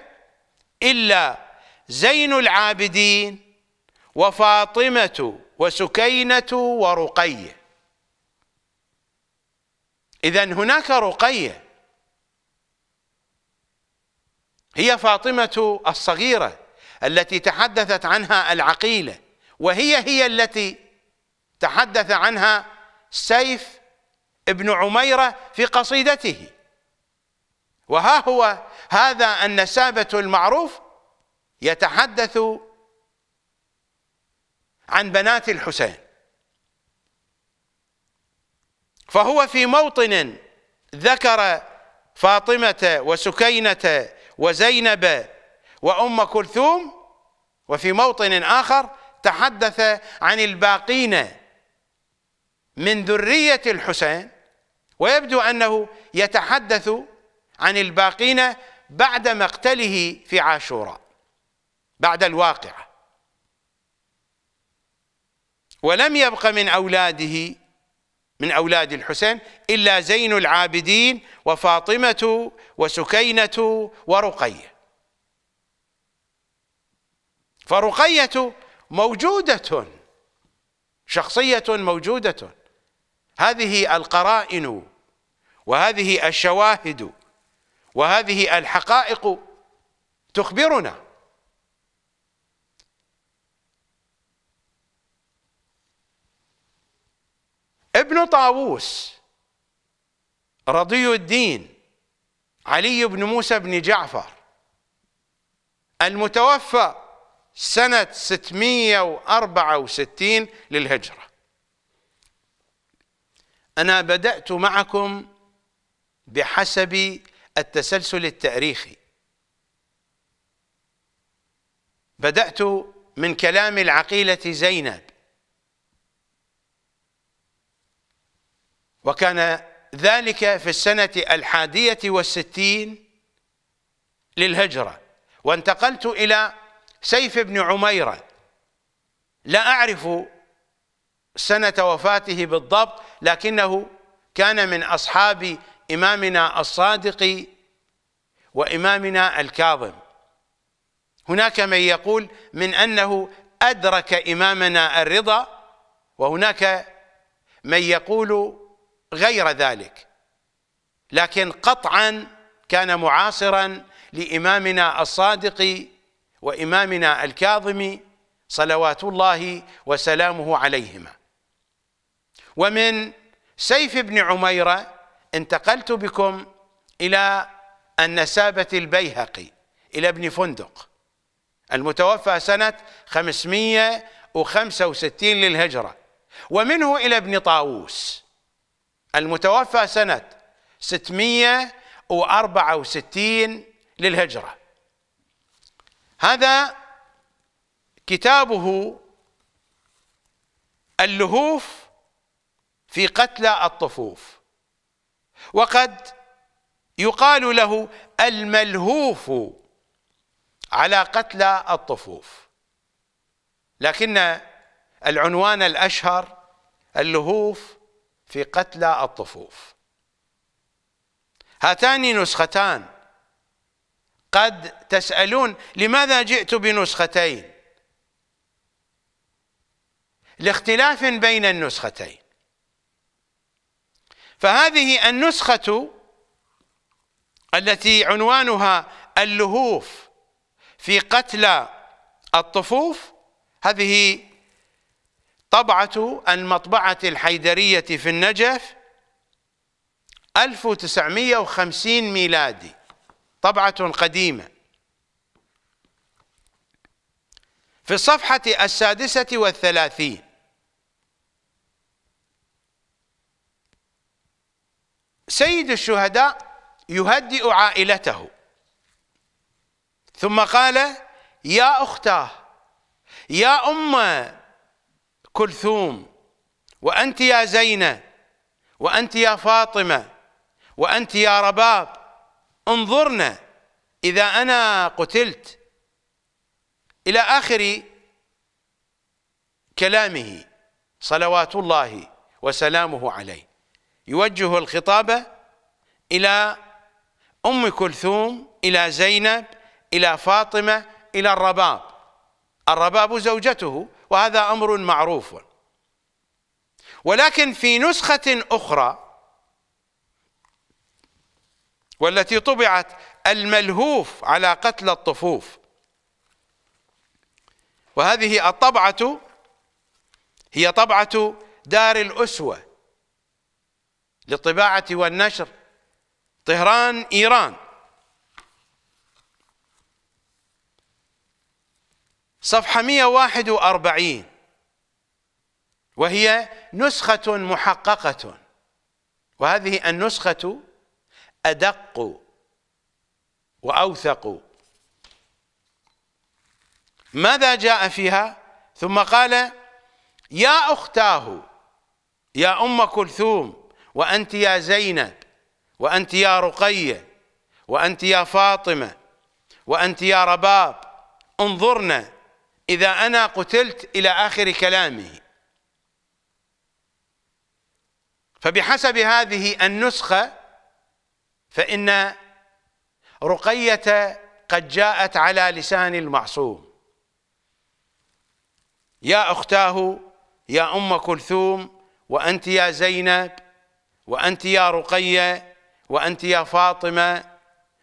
إلا زين العابدين وفاطمة وسكينة ورقية إذا هناك رقية هي فاطمة الصغيرة التي تحدثت عنها العقيلة وهي هي التي تحدث عنها سيف ابن عميرة في قصيدته وها هو هذا النسابة المعروف يتحدث عن بنات الحسين فهو في موطن ذكر فاطمة وسكينة وزينب وأم كلثوم وفي موطن آخر تحدث عن الباقين من ذرية الحسين ويبدو أنه يتحدث عن الباقين بعد مقتله في عاشوراء بعد الواقعة ولم يبق من أولاده من أولاد الحسين إلا زين العابدين وفاطمة وسكينة ورقية فرقية موجودة شخصية موجودة هذه القرائن وهذه الشواهد وهذه الحقائق تخبرنا ابن طاووس رضي الدين علي بن موسى بن جعفر المتوفى سنة 664 للهجرة أنا بدأت معكم بحسب التسلسل التاريخي بدأت من كلام العقيلة زينب وكان ذلك في السنة الحادية والستين للهجرة وانتقلت إلى سيف بن عميرة لا أعرف سنة وفاته بالضبط لكنه كان من أصحاب إمامنا الصادق وإمامنا الكاظم هناك من يقول من أنه أدرك إمامنا الرضا وهناك من يقول غير ذلك لكن قطعا كان معاصرا لإمامنا الصادق وإمامنا الكاظم صلوات الله وسلامه عليهما ومن سيف بن عميرة انتقلت بكم إلى النسابة البيهقي إلى ابن فندق المتوفى سنة 565 للهجرة ومنه إلى ابن طاووس المتوفى سنة 664 للهجرة هذا كتابه اللهوف في قتلى الطفوف وقد يقال له الملهوف على قتلى الطفوف لكن العنوان الأشهر اللهوف في قتلى الطفوف هاتان نسختان قد تسألون لماذا جئت بنسختين لاختلاف بين النسختين فهذه النسخة التي عنوانها اللهوف في قتلى الطفوف هذه طبعة المطبعة الحيدرية في النجف 1950 ميلادي طبعة قديمة في الصفحة السادسة والثلاثين سيد الشهداء يهدئ عائلته ثم قال يا أختاه يا أمه كلثوم وأنت يا زينة وأنت يا فاطمة وأنت يا رباب انظرنا إذا أنا قتلت إلى آخر كلامه صلوات الله وسلامه عليه يوجه الخطابة إلى أم كلثوم إلى زينب إلى فاطمة إلى الرباب الرباب زوجته وهذا أمر معروف ولكن في نسخة أخرى والتي طبعت الملهوف على قتل الطفوف وهذه الطبعة هي طبعة دار الأسوة للطباعة والنشر طهران إيران صفحة 141 وهي نسخة محققة وهذه النسخة أدق وأوثق ماذا جاء فيها ثم قال يا أختاه يا أم كلثوم وأنت يا زينب وأنت يا رقية وأنت يا فاطمة وأنت يا رباب انظرنا إذا أنا قتلت إلى آخر كلامه فبحسب هذه النسخة فإن رقية قد جاءت على لسان المعصوم يا أختاه يا أم كلثوم وأنت يا زينب وأنت يا رقية وأنت يا فاطمة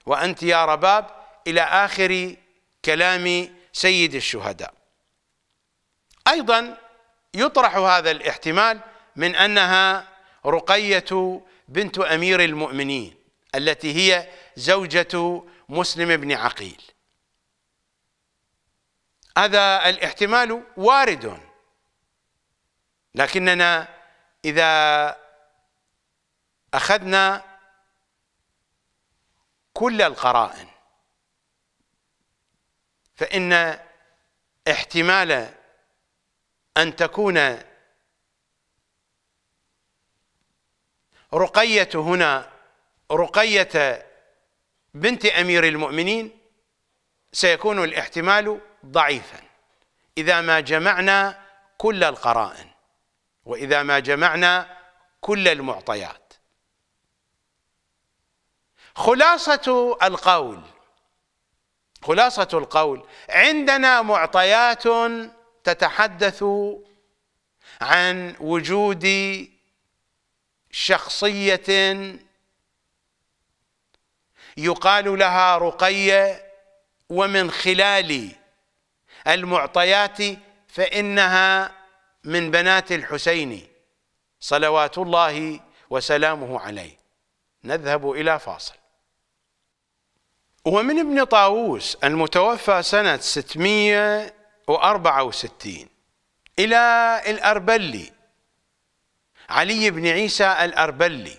وأنت يا رباب إلى آخر كلام سيد الشهداء ايضا يطرح هذا الاحتمال من انها رقيه بنت امير المؤمنين التي هي زوجه مسلم بن عقيل هذا الاحتمال وارد لكننا اذا اخذنا كل القرائن فإن احتمال أن تكون رقية هنا رقية بنت أمير المؤمنين سيكون الاحتمال ضعيفا إذا ما جمعنا كل القرائن وإذا ما جمعنا كل المعطيات خلاصة القول خلاصة القول عندنا معطيات تتحدث عن وجود شخصية يقال لها رقية ومن خلال المعطيات فإنها من بنات الحسين صلوات الله وسلامه عليه نذهب إلى فاصل ومن ابن طاووس المتوفى سنة 664 إلى الأربلي علي بن عيسى الأربلي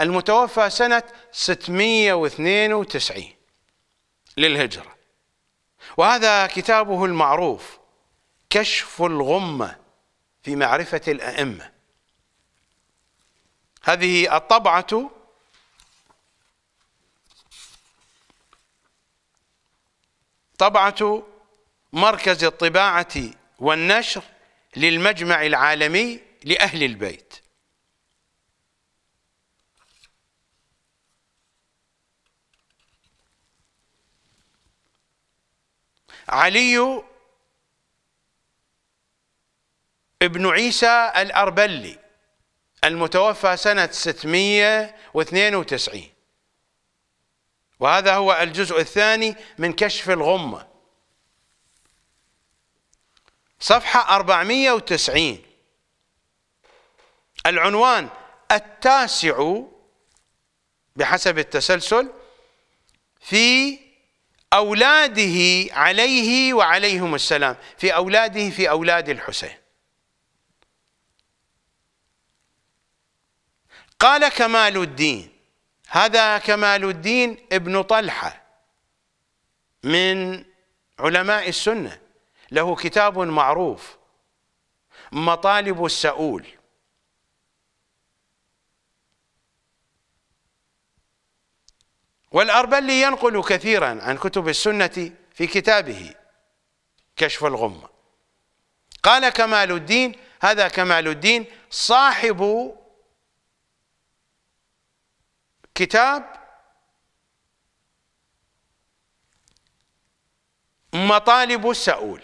المتوفى سنة 692 للهجرة وهذا كتابه المعروف كشف الغمة في معرفة الأئمة هذه الطبعة طبعة مركز الطباعة والنشر للمجمع العالمي لأهل البيت علي ابن عيسى الأربلي المتوفى سنة 692 وهذا هو الجزء الثاني من كشف الغمة صفحة 490 العنوان التاسع بحسب التسلسل في أولاده عليه وعليهم السلام في أولاده في أولاد الحسين قال كمال الدين هذا كمال الدين ابن طلحة من علماء السنة له كتاب معروف مطالب السؤول والأربلي ينقل كثيرا عن كتب السنة في كتابه كشف الغمة قال كمال الدين هذا كمال الدين صاحب كتاب مطالب السؤول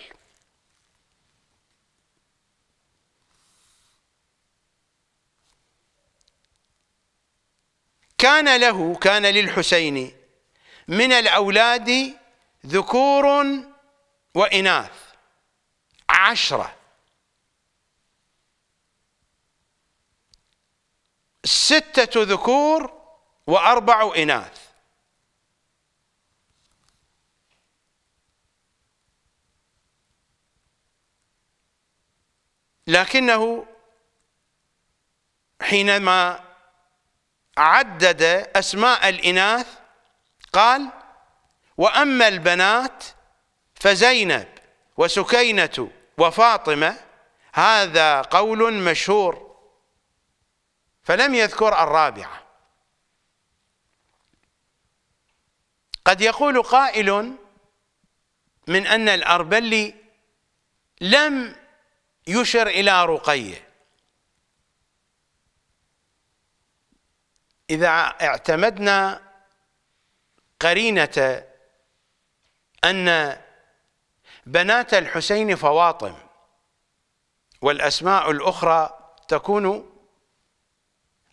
كان له كان للحسين من الأولاد ذكور وإناث عشرة ستة ذكور وأربع إناث لكنه حينما عدد أسماء الإناث قال وأما البنات فزينب وسكينة وفاطمة هذا قول مشهور فلم يذكر الرابعة قد يقول قائل من أن الأربلي لم يشر إلى رقية إذا اعتمدنا قرينة أن بنات الحسين فواطم والأسماء الأخرى تكون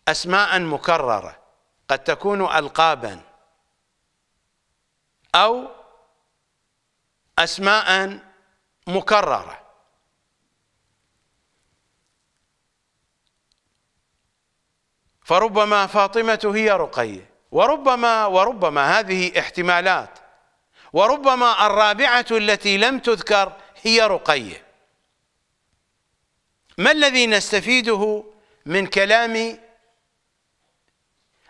أسماء مكررة قد تكون ألقاباً أو أسماء مكررة فربما فاطمة هي رقية وربما وربما هذه احتمالات وربما الرابعة التي لم تذكر هي رقية ما الذي نستفيده من كلام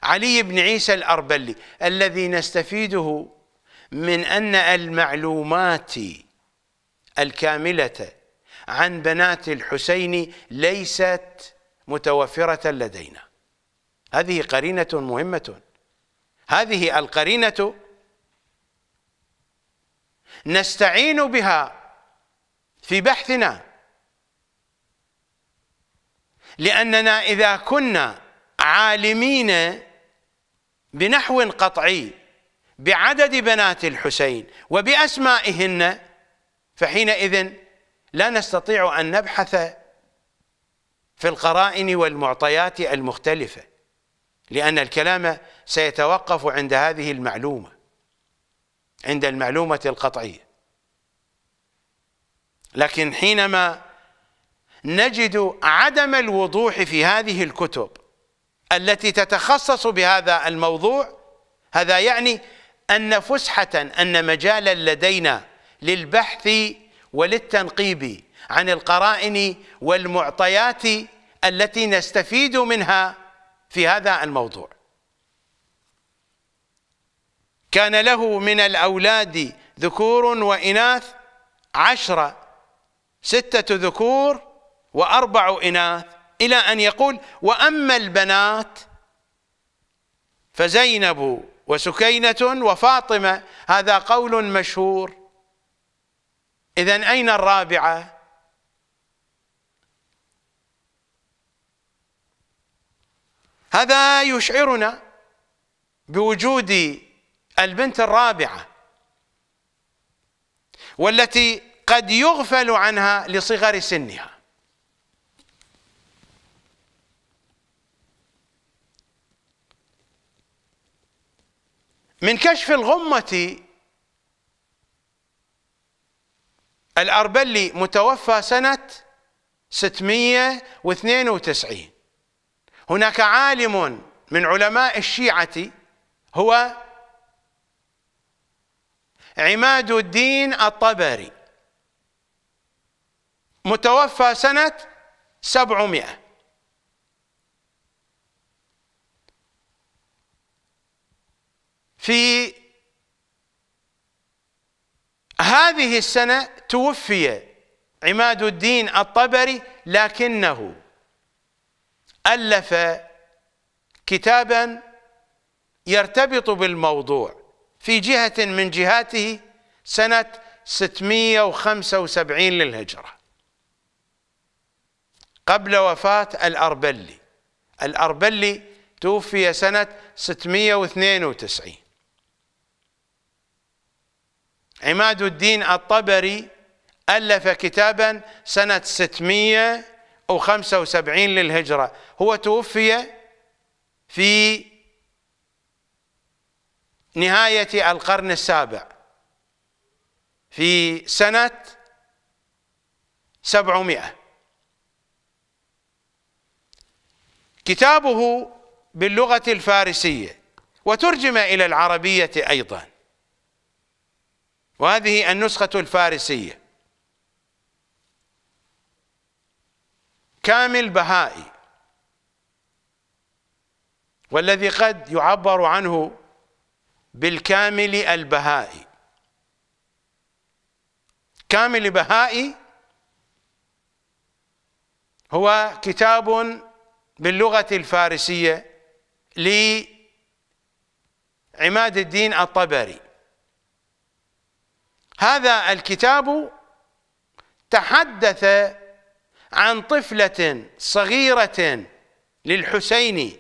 علي بن عيسى الأربلي الذي نستفيده من أن المعلومات الكاملة عن بنات الحسين ليست متوفرة لدينا هذه قرينة مهمة هذه القرينة نستعين بها في بحثنا لأننا إذا كنا عالمين بنحو قطعي بعدد بنات الحسين وبأسمائهن فحينئذ لا نستطيع أن نبحث في القرائن والمعطيات المختلفة لأن الكلام سيتوقف عند هذه المعلومة عند المعلومة القطعية لكن حينما نجد عدم الوضوح في هذه الكتب التي تتخصص بهذا الموضوع هذا يعني أن فسحة أن مجالا لدينا للبحث وللتنقيب عن القرائن والمعطيات التي نستفيد منها في هذا الموضوع كان له من الأولاد ذكور وإناث عشرة ستة ذكور وأربع إناث إلى أن يقول وأما البنات فزينب وسكينة وفاطمة هذا قول مشهور إذا أين الرابعة؟ هذا يشعرنا بوجود البنت الرابعة والتي قد يغفل عنها لصغر سنها من كشف الغمة الأربلي متوفى سنة 692 هناك عالم من علماء الشيعة هو عماد الدين الطبري متوفى سنة 700 في هذه السنة توفي عماد الدين الطبري لكنه ألف كتابا يرتبط بالموضوع في جهة من جهاته سنة 675 للهجرة قبل وفاة الأربلي الأربلي توفي سنة 692 عماد الدين الطبري ألف كتابا سنة 675 للهجرة هو توفي في نهاية القرن السابع في سنة 700 كتابه باللغة الفارسية وترجم إلى العربية أيضاً وهذه النسخة الفارسية كامل بهائي والذي قد يعبر عنه بالكامل البهائي كامل بهائي هو كتاب باللغة الفارسية لعماد الدين الطبري هذا الكتاب تحدث عن طفلة صغيرة للحسين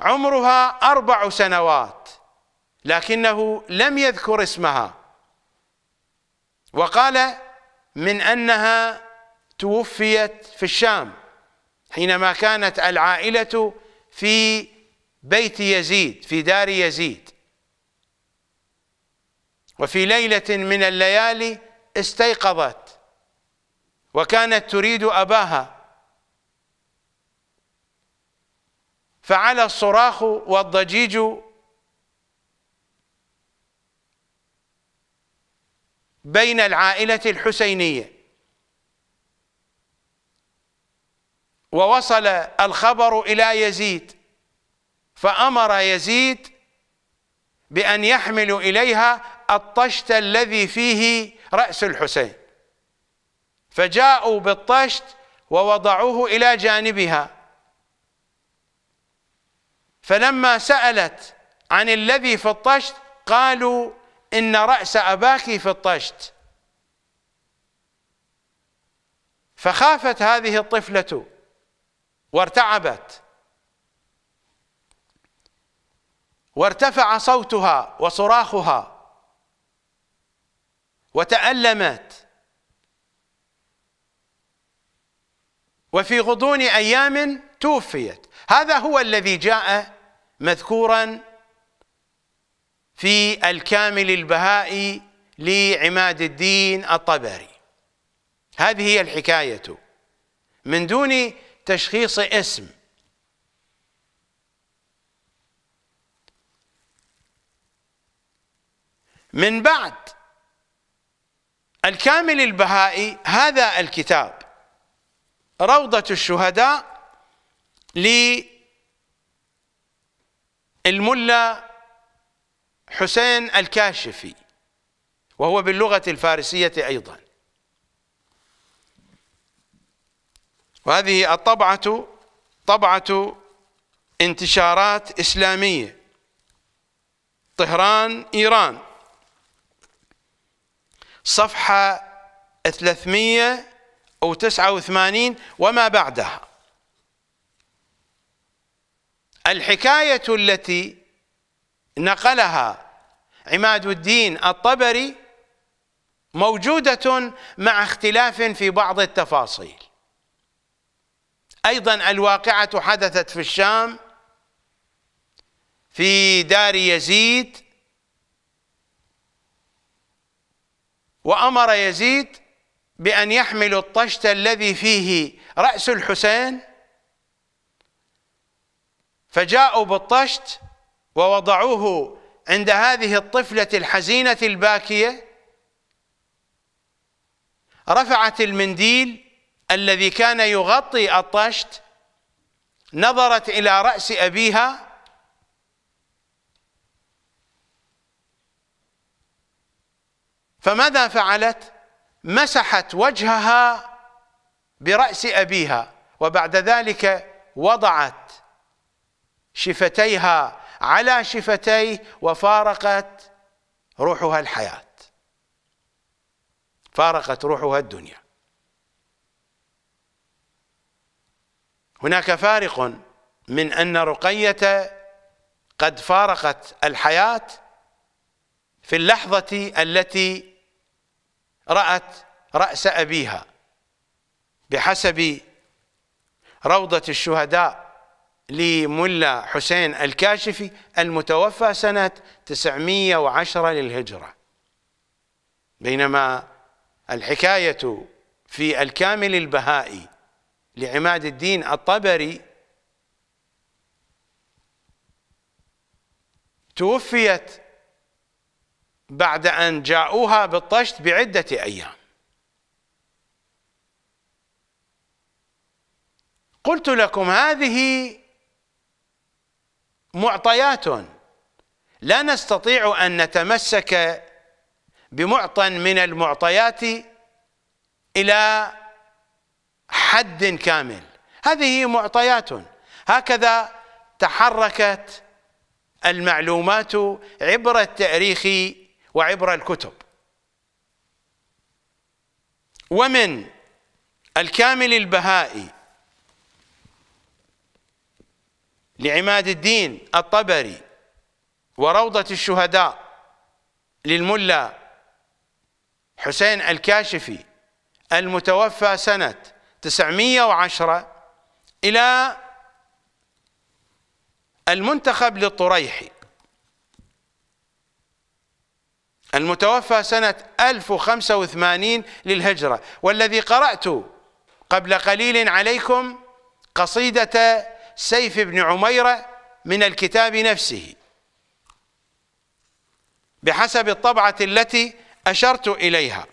عمرها أربع سنوات لكنه لم يذكر اسمها وقال من أنها توفيت في الشام حينما كانت العائلة في بيت يزيد في دار يزيد وفي ليلة من الليالي استيقظت وكانت تريد أباها فعلى الصراخ والضجيج بين العائلة الحسينية ووصل الخبر إلى يزيد فأمر يزيد بأن يحمل إليها الطشت الذي فيه رأس الحسين فجاءوا بالطشت ووضعوه إلى جانبها فلما سألت عن الذي في الطشت قالوا إن رأس أباك في الطشت فخافت هذه الطفلة وارتعبت وارتفع صوتها وصراخها وتألمت وفي غضون أيام توفيت هذا هو الذي جاء مذكورا في الكامل البهائي لعماد الدين الطبري هذه هي الحكاية من دون تشخيص اسم من بعد الكامل البهائي هذا الكتاب روضة الشهداء للملا حسين الكاشفي وهو باللغة الفارسية أيضا وهذه الطبعة طبعة انتشارات إسلامية طهران إيران صفحة 389 وما بعدها الحكاية التي نقلها عماد الدين الطبري موجودة مع اختلاف في بعض التفاصيل أيضا الواقعة حدثت في الشام في دار يزيد وأمر يزيد بأن يحملوا الطشت الذي فيه رأس الحسين فجاءوا بالطشت ووضعوه عند هذه الطفلة الحزينة الباكية رفعت المنديل الذي كان يغطي الطشت نظرت إلى رأس أبيها فماذا فعلت مسحت وجهها برأس أبيها وبعد ذلك وضعت شفتيها على شفتيه وفارقت روحها الحياة فارقت روحها الدنيا هناك فارق من أن رقية قد فارقت الحياة في اللحظة التي رأت رأس أبيها بحسب روضة الشهداء لملا حسين الكاشفي المتوفى سنة 910 للهجرة بينما الحكاية في الكامل البهائي لعماد الدين الطبري توفيت بعد أن جاءوها بالطشت بعدة أيام قلت لكم هذه معطيات لا نستطيع أن نتمسك بمعطى من المعطيات إلى حد كامل هذه معطيات هكذا تحركت المعلومات عبر التاريخ وعبر الكتب ومن الكامل البهائي لعماد الدين الطبري وروضة الشهداء للملا حسين الكاشفي المتوفى سنة 910 إلى المنتخب للطريحي المتوفى سنة 1085 للهجرة والذي قرأت قبل قليل عليكم قصيدة سيف بن عميرة من الكتاب نفسه بحسب الطبعة التي أشرت إليها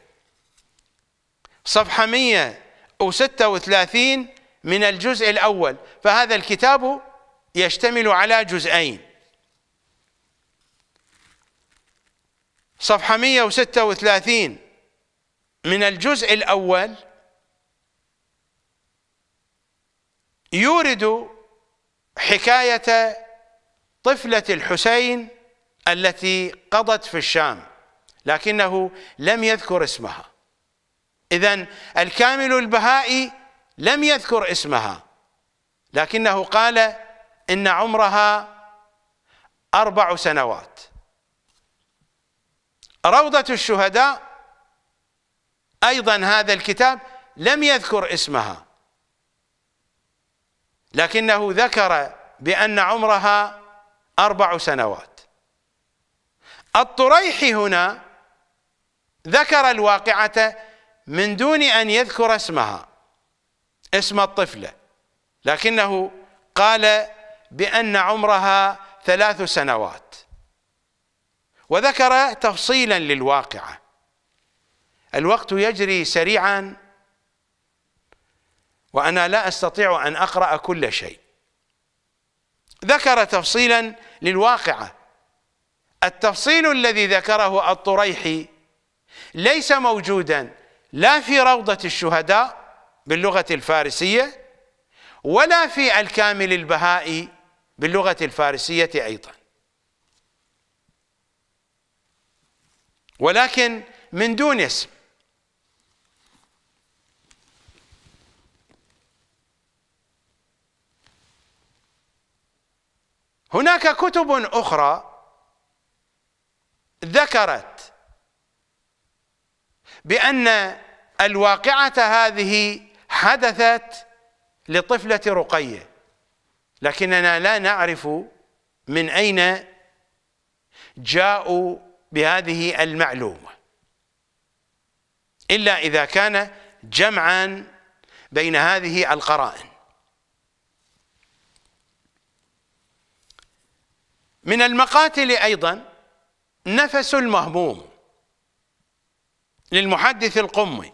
صفحة 136 من الجزء الأول فهذا الكتاب يشتمل على جزئين صفحة 136 من الجزء الأول يورد حكاية طفلة الحسين التي قضت في الشام لكنه لم يذكر اسمها إذا الكامل البهائي لم يذكر اسمها لكنه قال إن عمرها أربع سنوات روضة الشهداء أيضا هذا الكتاب لم يذكر اسمها لكنه ذكر بأن عمرها أربع سنوات الطريحي هنا ذكر الواقعة من دون أن يذكر اسمها اسم الطفلة لكنه قال بأن عمرها ثلاث سنوات وذكر تفصيلا للواقعه الوقت يجري سريعا وانا لا استطيع ان اقرا كل شيء ذكر تفصيلا للواقعه التفصيل الذي ذكره الطريحي ليس موجودا لا في روضه الشهداء باللغه الفارسيه ولا في الكامل البهائي باللغه الفارسيه ايضا ولكن من دون اسم هناك كتب أخرى ذكرت بأن الواقعة هذه حدثت لطفلة رقية لكننا لا نعرف من أين جاءوا بهذه المعلومة إلا إذا كان جمعا بين هذه القرائن من المقاتل أيضا نفس المهموم للمحدث القمي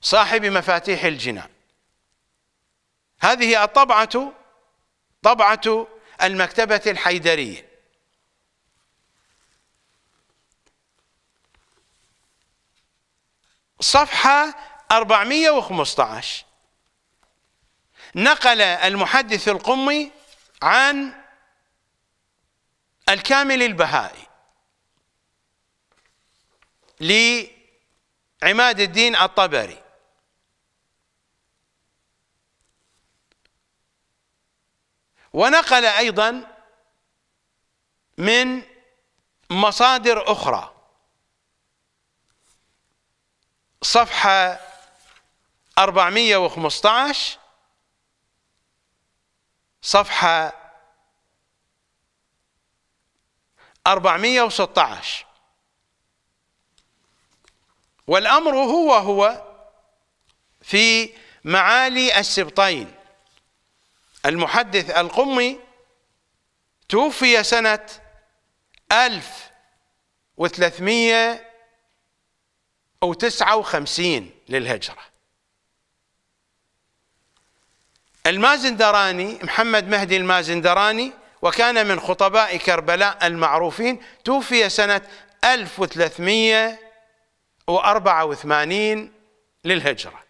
صاحب مفاتيح الجنان هذه الطبعة طبعة المكتبة الحيدرية صفحة 415 نقل المحدث القمي عن الكامل البهائي لعماد الدين الطبري ونقل أيضا من مصادر أخرى صفحة 415 صفحة 416 والأمر هو هو في معالي السبطين المحدث القمي توفي سنة 1300 أو تسعة وخمسين للهجرة المازندراني محمد مهدي المازندراني وكان من خطباء كربلاء المعروفين توفي سنة 1384 للهجرة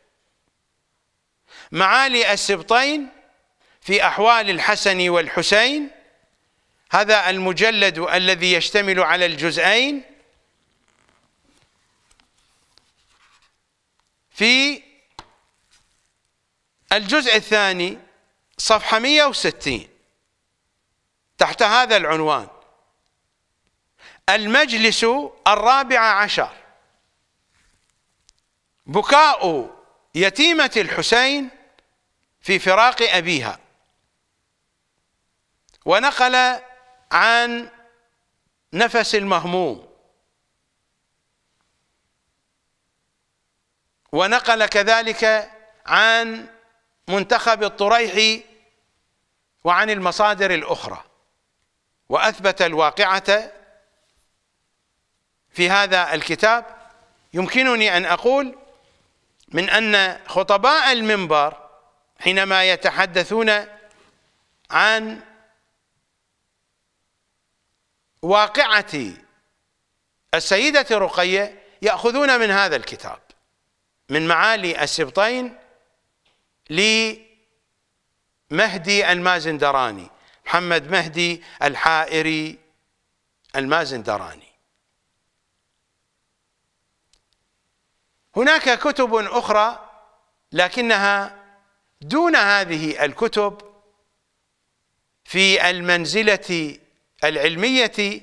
معالي السبطين في أحوال الحسن والحسين هذا المجلد الذي يشتمل على الجزئين في الجزء الثاني صفحة 160 تحت هذا العنوان المجلس الرابع عشر بكاء يتيمة الحسين في فراق أبيها ونقل عن نفس المهموم ونقل كذلك عن منتخب الطريحي وعن المصادر الأخرى وأثبت الواقعة في هذا الكتاب يمكنني أن أقول من أن خطباء المنبر حينما يتحدثون عن واقعة السيدة رقية يأخذون من هذا الكتاب من معالي السبطين لمهدي المازندراني محمد مهدي الحائري المازندراني هناك كتب أخرى لكنها دون هذه الكتب في المنزلة العلمية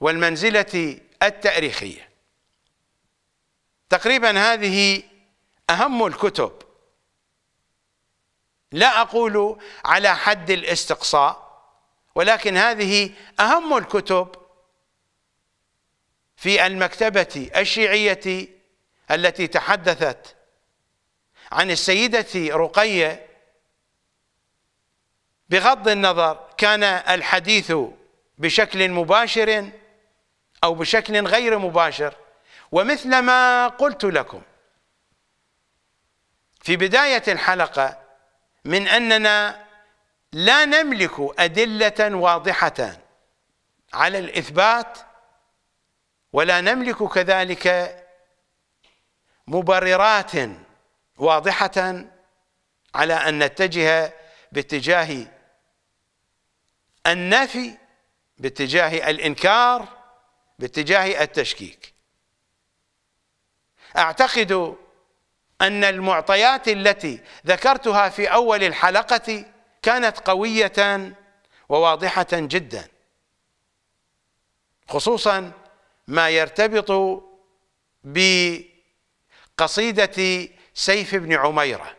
والمنزلة التاريخية تقريبا هذه أهم الكتب لا أقول على حد الاستقصاء ولكن هذه أهم الكتب في المكتبة الشيعية التي تحدثت عن السيدة رقية بغض النظر كان الحديث بشكل مباشر أو بشكل غير مباشر ومثل ما قلت لكم في بداية الحلقة من أننا لا نملك أدلة واضحة على الإثبات ولا نملك كذلك مبررات واضحة على أن نتجه باتجاه النفي باتجاه الإنكار باتجاه التشكيك اعتقد ان المعطيات التي ذكرتها في اول الحلقه كانت قويه وواضحه جدا خصوصا ما يرتبط بقصيده سيف بن عميره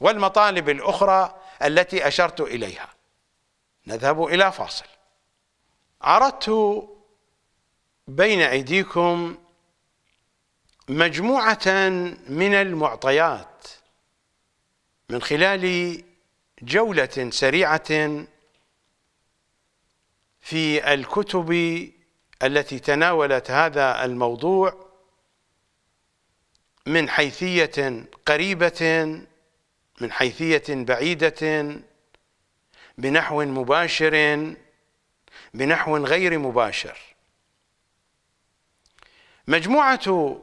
والمطالب الاخرى التي اشرت اليها نذهب الى فاصل عرضت بين ايديكم مجموعة من المعطيات من خلال جولة سريعة في الكتب التي تناولت هذا الموضوع من حيثية قريبة من حيثية بعيدة بنحو مباشر بنحو غير مباشر مجموعة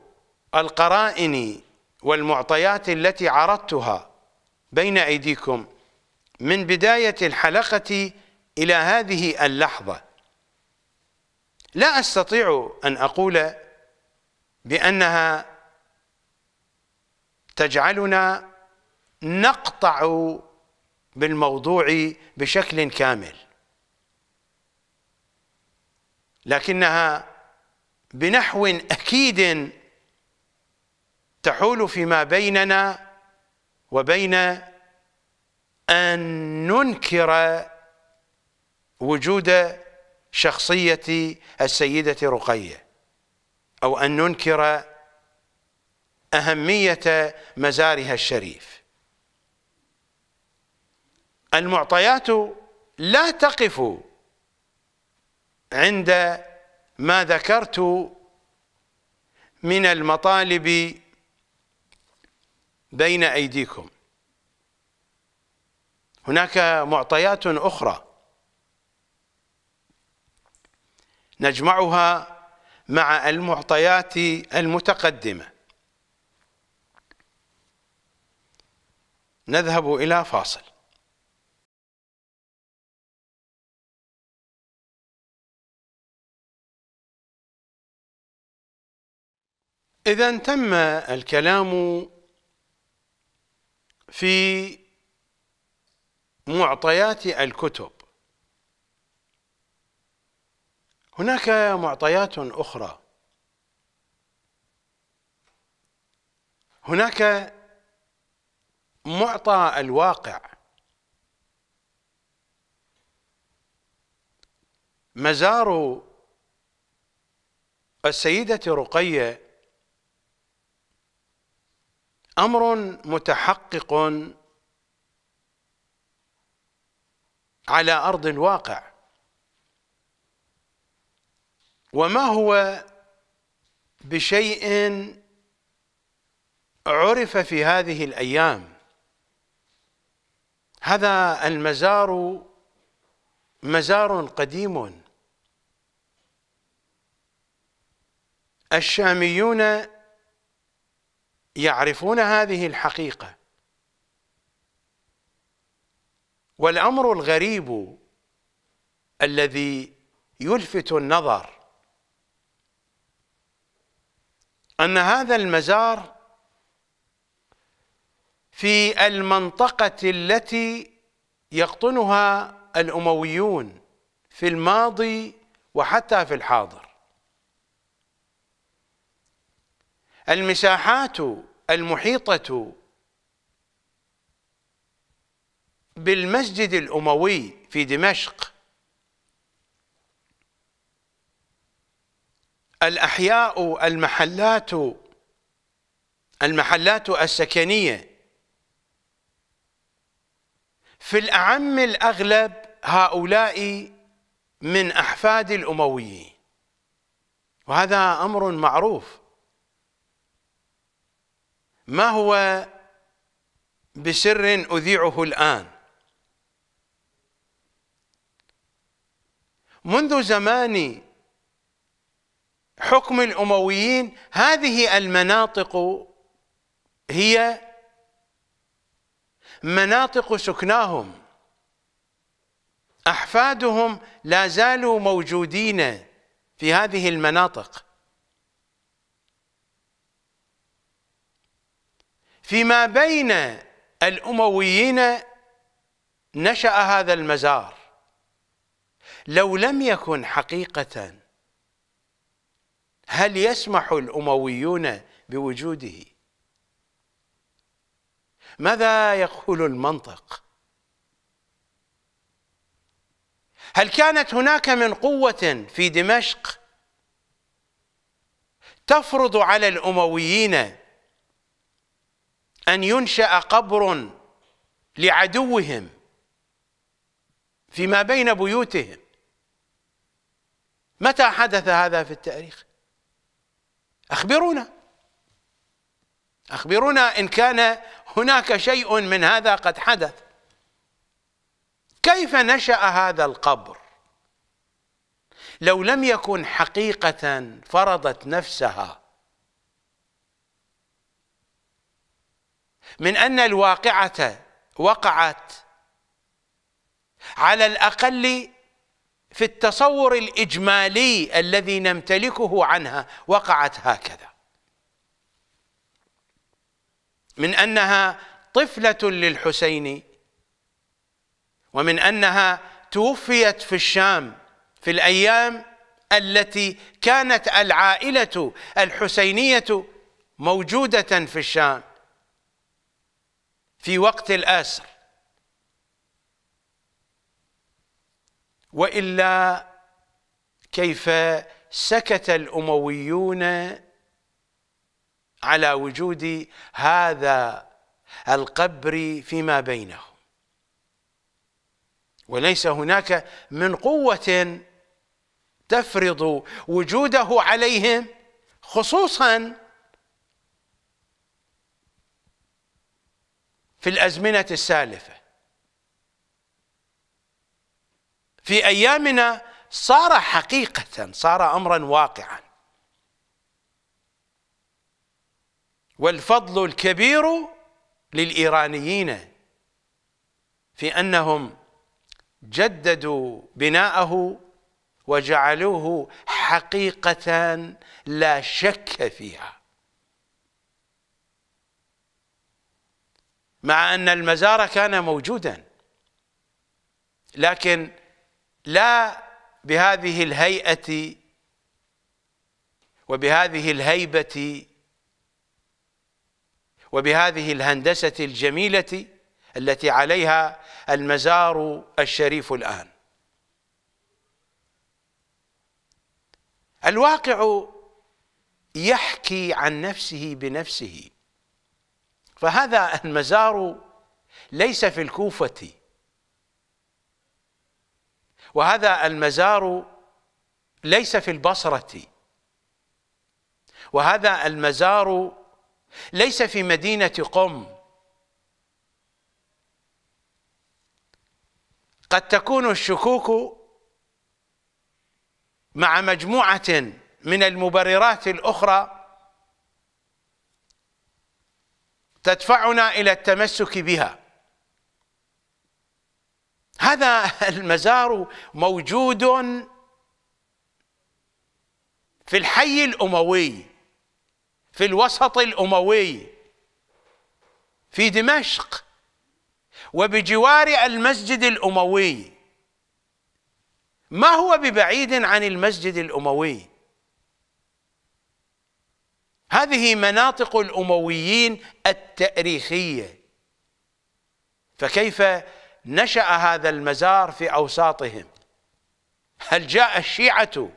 القرائن والمعطيات التي عرضتها بين أيديكم من بداية الحلقة إلى هذه اللحظة لا أستطيع أن أقول بأنها تجعلنا نقطع بالموضوع بشكل كامل لكنها بنحو أكيد تحول فيما بيننا وبين أن ننكر وجود شخصية السيدة رقية أو أن ننكر أهمية مزارها الشريف المعطيات لا تقف عند ما ذكرت من المطالب بين أيديكم هناك معطيات أخرى نجمعها مع المعطيات المتقدمة نذهب إلى فاصل إذا تم الكلام في معطيات الكتب هناك معطيات اخرى هناك معطى الواقع مزار السيده رقيه امر متحقق على ارض الواقع وما هو بشيء عرف في هذه الايام هذا المزار مزار قديم الشاميون يعرفون هذه الحقيقة والأمر الغريب الذي يلفت النظر أن هذا المزار في المنطقة التي يقطنها الأمويون في الماضي وحتى في الحاضر المساحات المحيطة بالمسجد الأموي في دمشق الأحياء المحلات المحلات السكنية في الأعم الأغلب هؤلاء من أحفاد الأمويين وهذا أمر معروف ما هو بسر أذيعه الآن منذ زمان حكم الأمويين هذه المناطق هي مناطق سكناهم أحفادهم لا زالوا موجودين في هذه المناطق فيما بين الأمويين نشأ هذا المزار لو لم يكن حقيقة هل يسمح الأمويون بوجوده ماذا يقول المنطق هل كانت هناك من قوة في دمشق تفرض على الأمويين أن ينشأ قبر لعدوهم فيما بين بيوتهم متى حدث هذا في التاريخ أخبرونا أخبرونا إن كان هناك شيء من هذا قد حدث كيف نشأ هذا القبر لو لم يكن حقيقة فرضت نفسها من أن الواقعة وقعت على الأقل في التصور الإجمالي الذي نمتلكه عنها وقعت هكذا من أنها طفلة للحسين ومن أنها توفيت في الشام في الأيام التي كانت العائلة الحسينية موجودة في الشام في وقت الاسر والا كيف سكت الامويون على وجود هذا القبر فيما بينهم وليس هناك من قوه تفرض وجوده عليهم خصوصا في الأزمنة السالفة في أيامنا صار حقيقة صار أمرا واقعا والفضل الكبير للإيرانيين في أنهم جددوا بناءه وجعلوه حقيقة لا شك فيها مع أن المزار كان موجودا لكن لا بهذه الهيئة وبهذه الهيبة وبهذه الهندسة الجميلة التي عليها المزار الشريف الآن الواقع يحكي عن نفسه بنفسه فهذا المزار ليس في الكوفة وهذا المزار ليس في البصرة وهذا المزار ليس في مدينة قم قد تكون الشكوك مع مجموعة من المبررات الأخرى تدفعنا إلى التمسك بها هذا المزار موجود في الحي الأموي في الوسط الأموي في دمشق وبجوار المسجد الأموي ما هو ببعيد عن المسجد الأموي هذه مناطق الأمويين التاريخية فكيف نشأ هذا المزار في أوساطهم هل جاء الشيعة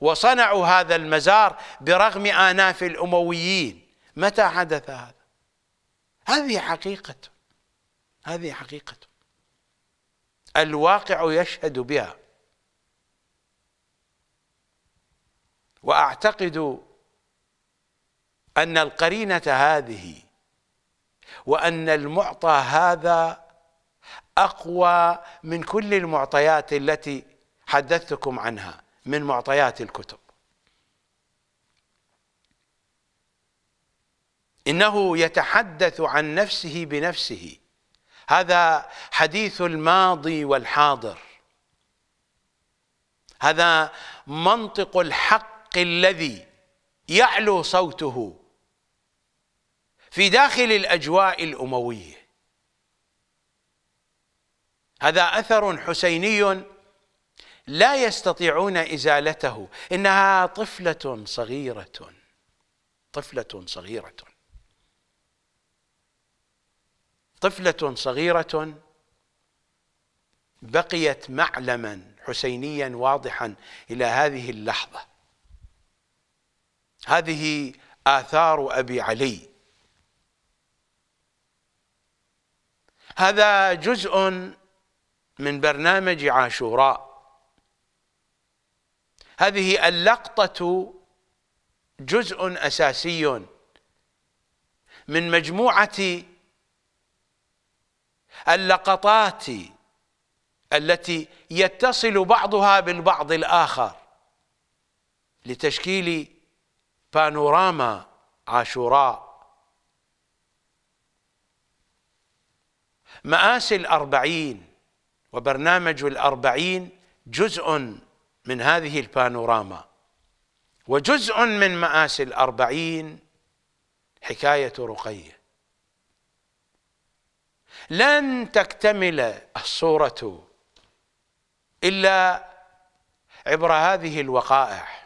وصنعوا هذا المزار برغم آناف الأمويين متى حدث هذا هذه حقيقة هذه حقيقة الواقع يشهد بها وأعتقد أن القرينة هذه وأن المعطى هذا أقوى من كل المعطيات التي حدثتكم عنها من معطيات الكتب إنه يتحدث عن نفسه بنفسه هذا حديث الماضي والحاضر هذا منطق الحق الذي يعلو صوته في داخل الأجواء الأموية هذا أثر حسيني لا يستطيعون إزالته إنها طفلة صغيرة طفلة صغيرة طفلة صغيرة بقيت معلما حسينيا واضحا إلى هذه اللحظة هذه آثار أبي علي هذا جزء من برنامج عاشوراء هذه اللقطة جزء أساسي من مجموعة اللقطات التي يتصل بعضها بالبعض الآخر لتشكيل بانوراما عاشوراء مآسي الأربعين وبرنامج الأربعين جزء من هذه البانوراما وجزء من مآسي الأربعين حكاية رقية لن تكتمل الصورة إلا عبر هذه الوقائع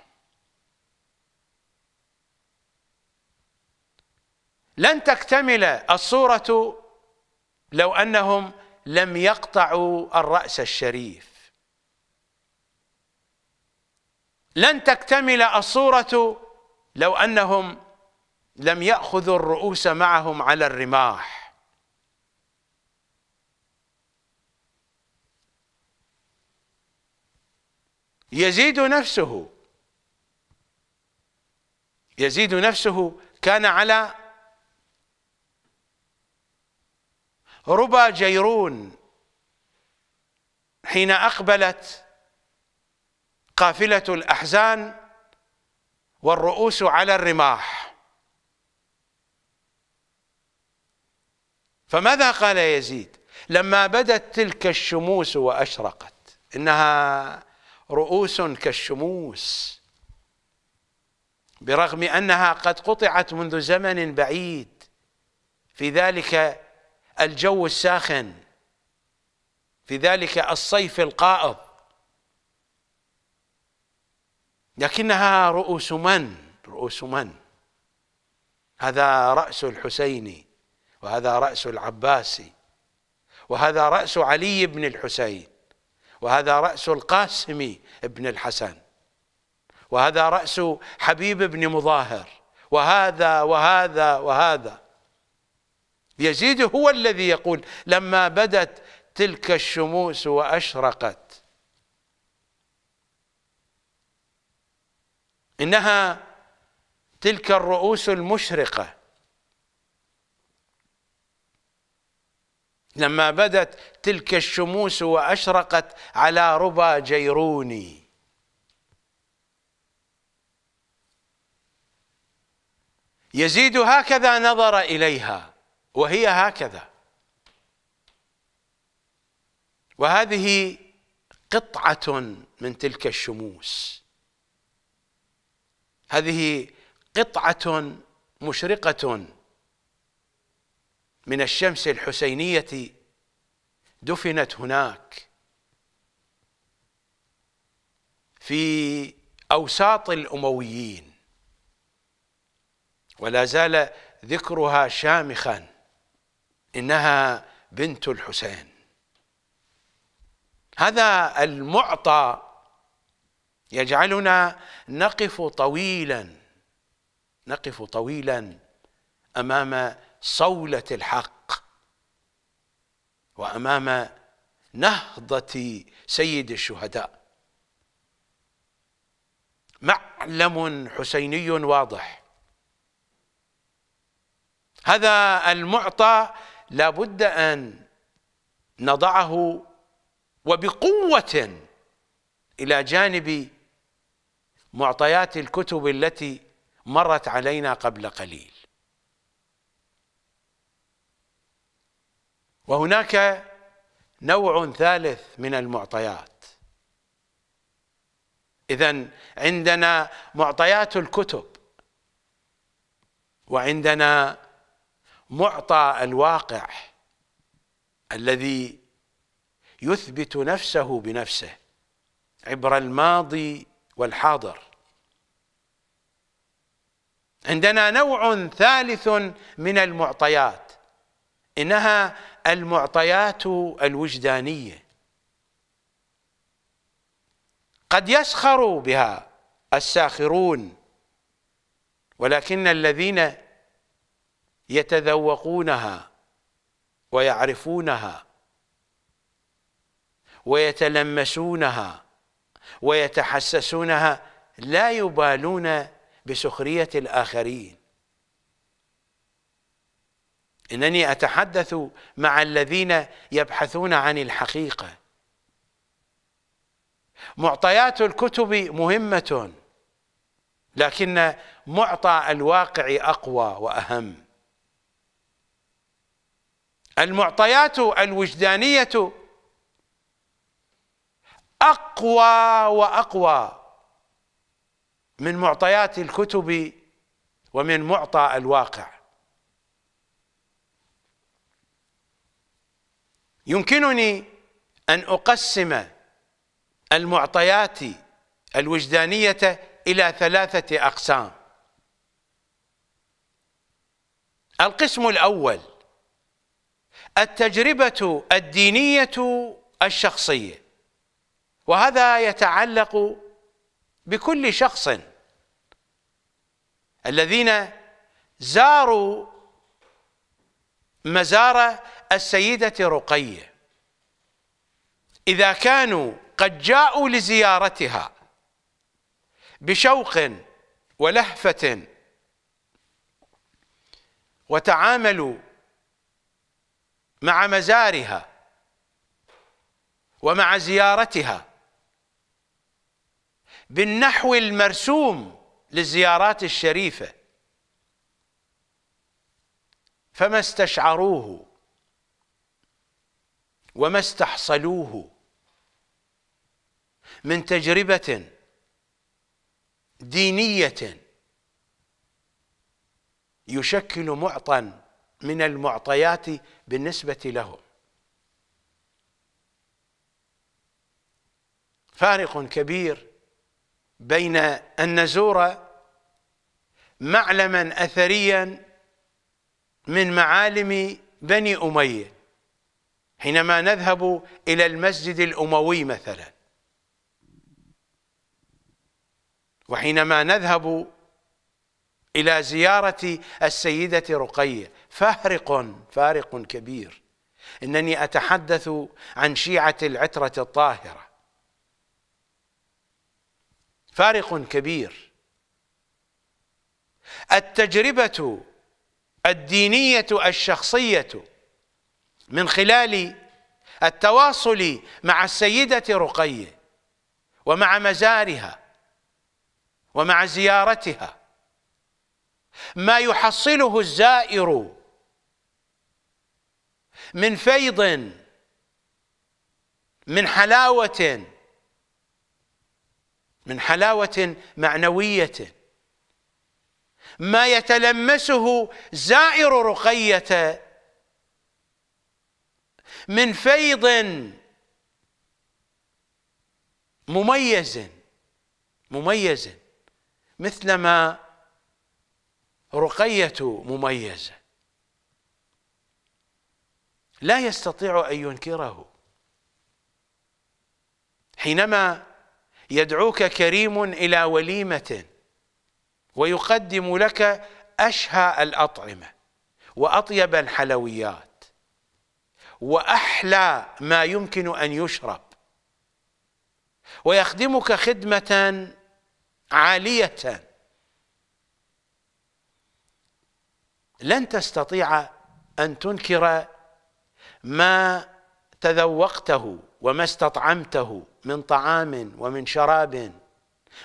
لن تكتمل الصورة لو انهم لم يقطعوا الراس الشريف لن تكتمل الصوره لو انهم لم ياخذوا الرؤوس معهم على الرماح يزيد نفسه يزيد نفسه كان على ربا جيرون حين أقبلت قافلة الأحزان والرؤوس على الرماح فماذا قال يزيد لما بدت تلك الشموس وأشرقت إنها رؤوس كالشموس برغم أنها قد قطعت منذ زمن بعيد في ذلك الجو الساخن في ذلك الصيف القائض لكنها رؤوس من رؤوس من هذا رأس الحسين وهذا رأس العباسي وهذا رأس علي بن الحسين وهذا رأس القاسم بن الحسن وهذا رأس حبيب بن مظاهر وهذا وهذا وهذا يزيد هو الذي يقول لما بدت تلك الشموس وأشرقت إنها تلك الرؤوس المشرقة لما بدت تلك الشموس وأشرقت على ربا جيروني يزيد هكذا نظر إليها وهي هكذا وهذه قطعة من تلك الشموس هذه قطعة مشرقة من الشمس الحسينية دفنت هناك في أوساط الأمويين ولا زال ذكرها شامخاً إنها بنت الحسين هذا المعطى يجعلنا نقف طويلا نقف طويلا امام صوله الحق وامام نهضه سيد الشهداء معلم حسيني واضح هذا المعطى لابد أن نضعه وبقوة إلى جانب معطيات الكتب التي مرت علينا قبل قليل وهناك نوع ثالث من المعطيات إذا عندنا معطيات الكتب وعندنا معطى الواقع الذي يثبت نفسه بنفسه عبر الماضي والحاضر عندنا نوع ثالث من المعطيات انها المعطيات الوجدانيه قد يسخر بها الساخرون ولكن الذين يتذوقونها ويعرفونها ويتلمسونها ويتحسسونها لا يبالون بسخرية الآخرين إنني أتحدث مع الذين يبحثون عن الحقيقة معطيات الكتب مهمة لكن معطى الواقع أقوى وأهم المعطيات الوجدانية أقوى وأقوى من معطيات الكتب ومن معطى الواقع يمكنني أن أقسم المعطيات الوجدانية إلى ثلاثة أقسام القسم الأول التجربة الدينية الشخصية وهذا يتعلق بكل شخص الذين زاروا مزار السيدة رقية إذا كانوا قد جاءوا لزيارتها بشوق ولهفة وتعاملوا مع مزارها ومع زيارتها بالنحو المرسوم للزيارات الشريفة فما استشعروه وما استحصلوه من تجربة دينية يشكل معطى من المعطيات بالنسبة لهم فارق كبير بين أن نزور معلما أثريا من معالم بني أمية حينما نذهب إلى المسجد الأموي مثلا وحينما نذهب إلى زيارة السيدة رقية فارق فارق كبير انني اتحدث عن شيعه العتره الطاهره فارق كبير التجربه الدينيه الشخصيه من خلال التواصل مع السيده رقيه ومع مزارها ومع زيارتها ما يحصله الزائر من فيض من حلاوة من حلاوة معنوية ما يتلمسه زائر رقية من فيض مميز مميز مثلما رقية مميزه لا يستطيع أن ينكره حينما يدعوك كريم إلى وليمة ويقدم لك أشهى الأطعمة وأطيب الحلويات وأحلى ما يمكن أن يشرب ويخدمك خدمة عالية لن تستطيع أن تنكر ما تذوقته وما استطعمته من طعام ومن شراب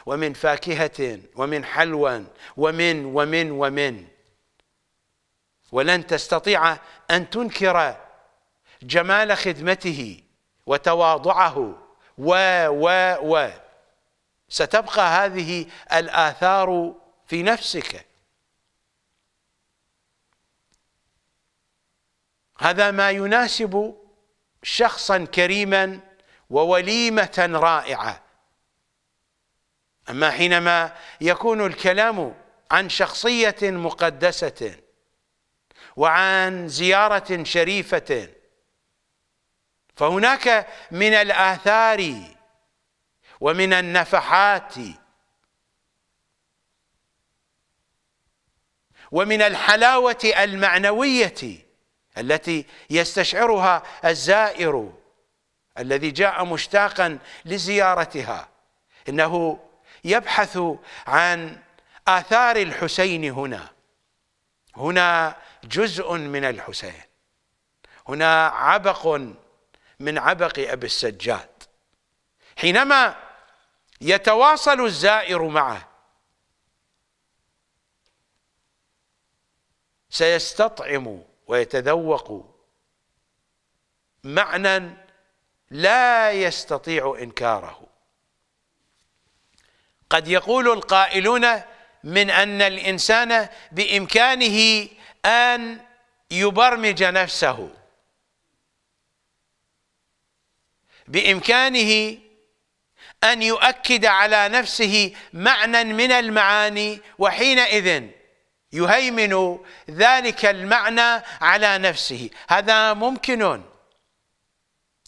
ومن فاكهة ومن حلوى ومن ومن ومن ولن تستطيع أن تنكر جمال خدمته وتواضعه و و و ستبقى هذه الآثار في نفسك هذا ما يناسب شخصا كريما ووليمة رائعة أما حينما يكون الكلام عن شخصية مقدسة وعن زيارة شريفة فهناك من الآثار ومن النفحات ومن الحلاوة المعنوية التي يستشعرها الزائر الذي جاء مشتاقا لزيارتها انه يبحث عن اثار الحسين هنا هنا جزء من الحسين هنا عبق من عبق ابي السجاد حينما يتواصل الزائر معه سيستطعم ويتذوق معنى لا يستطيع انكاره قد يقول القائلون من ان الانسان بامكانه ان يبرمج نفسه بامكانه ان يؤكد على نفسه معنى من المعاني وحينئذ يهيمن ذلك المعنى على نفسه هذا ممكن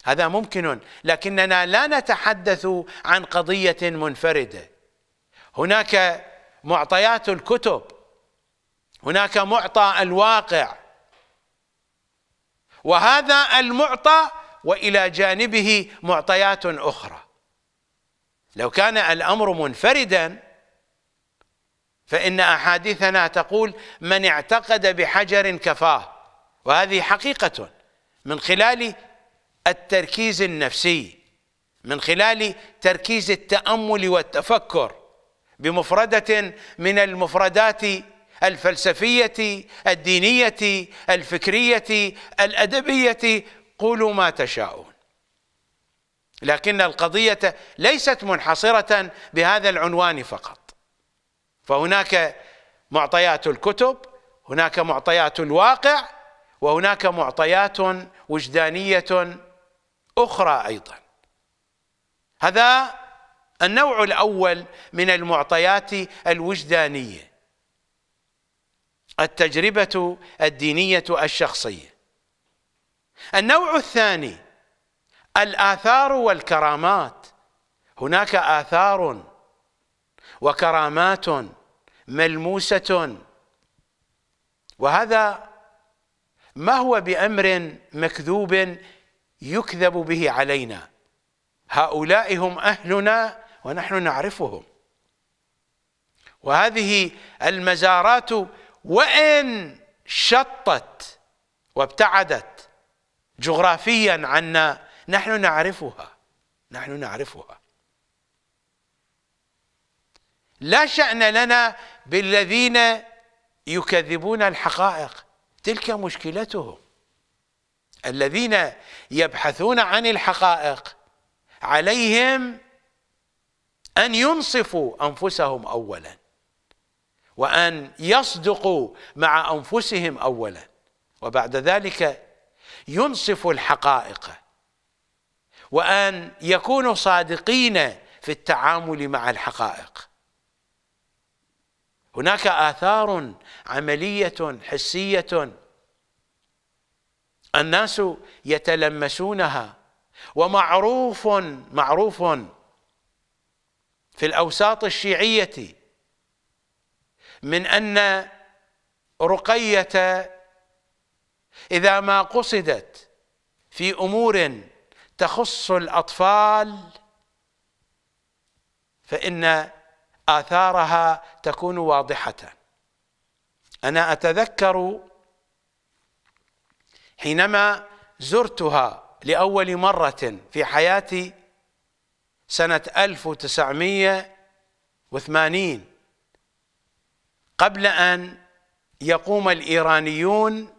هذا ممكن لكننا لا نتحدث عن قضية منفردة هناك معطيات الكتب هناك معطى الواقع وهذا المعطى والى جانبه معطيات اخرى لو كان الامر منفردا فإن أحاديثنا تقول من اعتقد بحجر كفاه وهذه حقيقة من خلال التركيز النفسي من خلال تركيز التأمل والتفكر بمفردة من المفردات الفلسفية الدينية الفكرية الأدبية قولوا ما تشاءون لكن القضية ليست منحصرة بهذا العنوان فقط فهناك معطيات الكتب هناك معطيات الواقع وهناك معطيات وجدانيه اخرى ايضا هذا النوع الاول من المعطيات الوجدانيه التجربه الدينيه الشخصيه النوع الثاني الاثار والكرامات هناك اثار وكرامات ملموسه وهذا ما هو بامر مكذوب يكذب به علينا هؤلاء هم اهلنا ونحن نعرفهم وهذه المزارات وان شطت وابتعدت جغرافيا عنا نحن نعرفها نحن نعرفها لا شأن لنا بالذين يكذبون الحقائق تلك مشكلتهم الذين يبحثون عن الحقائق عليهم أن ينصفوا أنفسهم أولا وأن يصدقوا مع أنفسهم أولا وبعد ذلك ينصفوا الحقائق وأن يكونوا صادقين في التعامل مع الحقائق هناك آثار عملية حسية الناس يتلمسونها ومعروف معروف في الأوساط الشيعية من أن رقية إذا ما قصدت في أمور تخص الأطفال فإن آثارها تكون واضحة أنا أتذكر حينما زرتها لأول مرة في حياتي سنة 1980 قبل أن يقوم الإيرانيون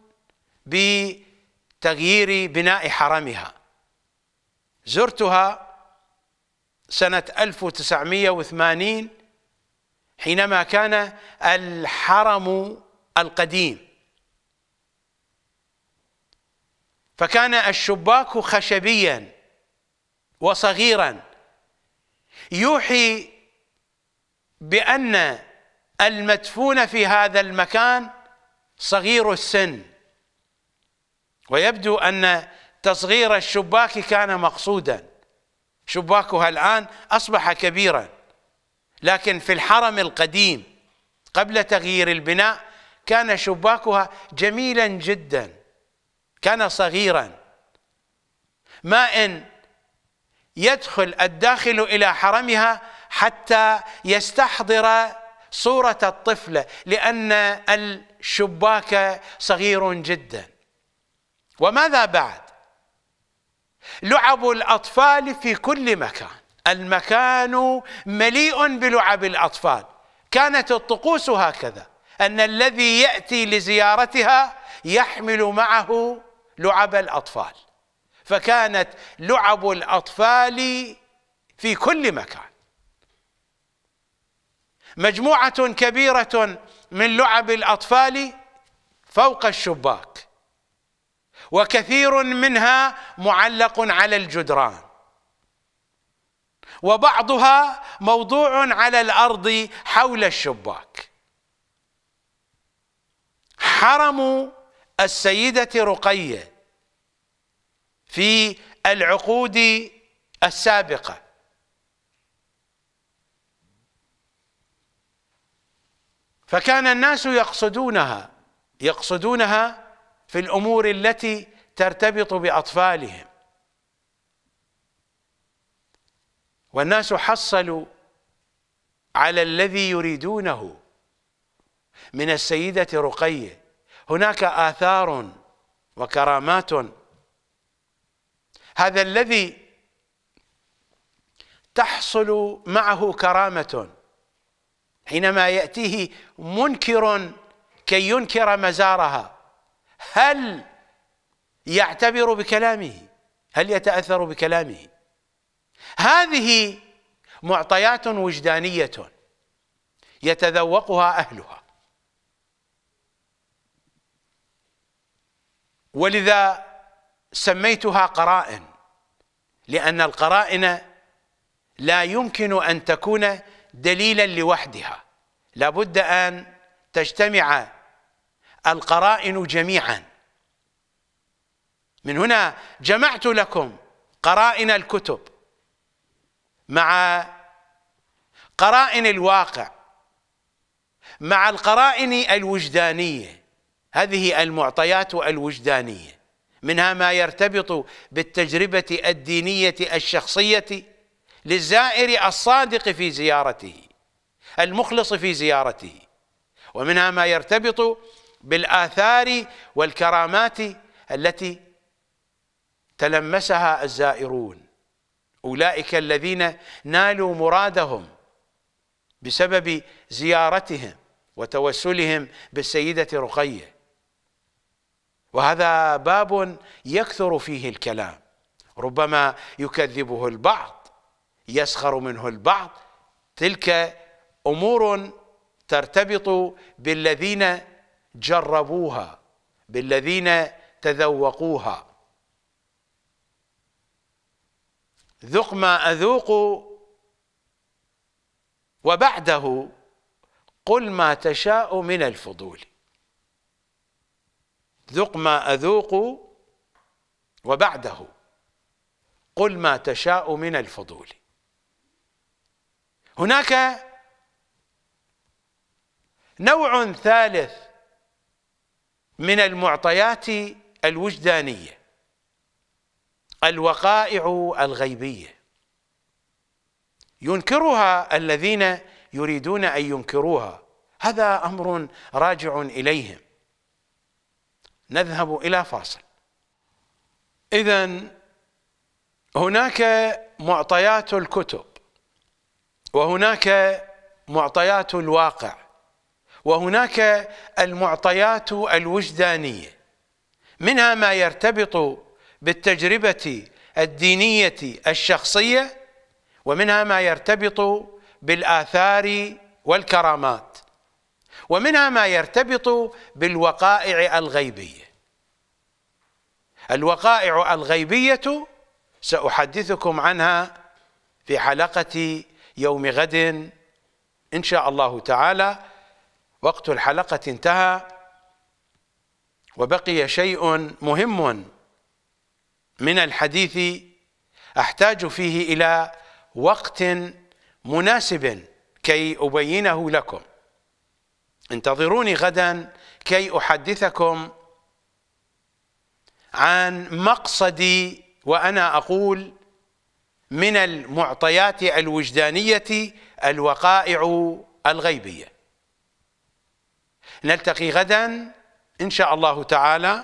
بتغيير بناء حرمها زرتها سنة 1980 حينما كان الحرم القديم فكان الشباك خشبيا وصغيرا يوحي بأن المدفون في هذا المكان صغير السن ويبدو أن تصغير الشباك كان مقصودا شباكها الآن أصبح كبيرا لكن في الحرم القديم قبل تغيير البناء كان شباكها جميلا جدا كان صغيرا ما إن يدخل الداخل إلى حرمها حتى يستحضر صورة الطفلة لأن الشباك صغير جدا وماذا بعد لعب الأطفال في كل مكان المكان مليء بلعب الأطفال كانت الطقوس هكذا أن الذي يأتي لزيارتها يحمل معه لعب الأطفال فكانت لعب الأطفال في كل مكان مجموعة كبيرة من لعب الأطفال فوق الشباك وكثير منها معلق على الجدران وبعضها موضوع على الارض حول الشباك حرم السيده رقيه في العقود السابقه فكان الناس يقصدونها يقصدونها في الامور التي ترتبط باطفالهم والناس حصلوا على الذي يريدونه من السيدة رقية هناك آثار وكرامات هذا الذي تحصل معه كرامة حينما يأتيه منكر كي ينكر مزارها هل يعتبر بكلامه هل يتأثر بكلامه هذه معطيات وجدانيه يتذوقها اهلها ولذا سميتها قرائن لان القرائن لا يمكن ان تكون دليلا لوحدها لابد ان تجتمع القرائن جميعا من هنا جمعت لكم قرائن الكتب مع قرائن الواقع مع القرائن الوجدانية هذه المعطيات الوجدانية منها ما يرتبط بالتجربة الدينية الشخصية للزائر الصادق في زيارته المخلص في زيارته ومنها ما يرتبط بالآثار والكرامات التي تلمسها الزائرون أولئك الذين نالوا مرادهم بسبب زيارتهم وتوسلهم بالسيدة رقية وهذا باب يكثر فيه الكلام ربما يكذبه البعض يسخر منه البعض تلك أمور ترتبط بالذين جربوها بالذين تذوقوها ذق ما أذوق وبعده قل ما تشاء من الفضول ذق ما أذوق وبعده قل ما تشاء من الفضول هناك نوع ثالث من المعطيات الوجدانيه الوقائع الغيبيه ينكرها الذين يريدون ان ينكروها هذا امر راجع اليهم نذهب الى فاصل اذا هناك معطيات الكتب وهناك معطيات الواقع وهناك المعطيات الوجدانيه منها ما يرتبط بالتجربه الدينيه الشخصيه ومنها ما يرتبط بالاثار والكرامات ومنها ما يرتبط بالوقائع الغيبيه الوقائع الغيبيه ساحدثكم عنها في حلقه يوم غد ان شاء الله تعالى وقت الحلقه انتهى وبقي شيء مهم من الحديث احتاج فيه الى وقت مناسب كي ابينه لكم انتظروني غدا كي احدثكم عن مقصدي وانا اقول من المعطيات الوجدانيه الوقائع الغيبيه نلتقي غدا ان شاء الله تعالى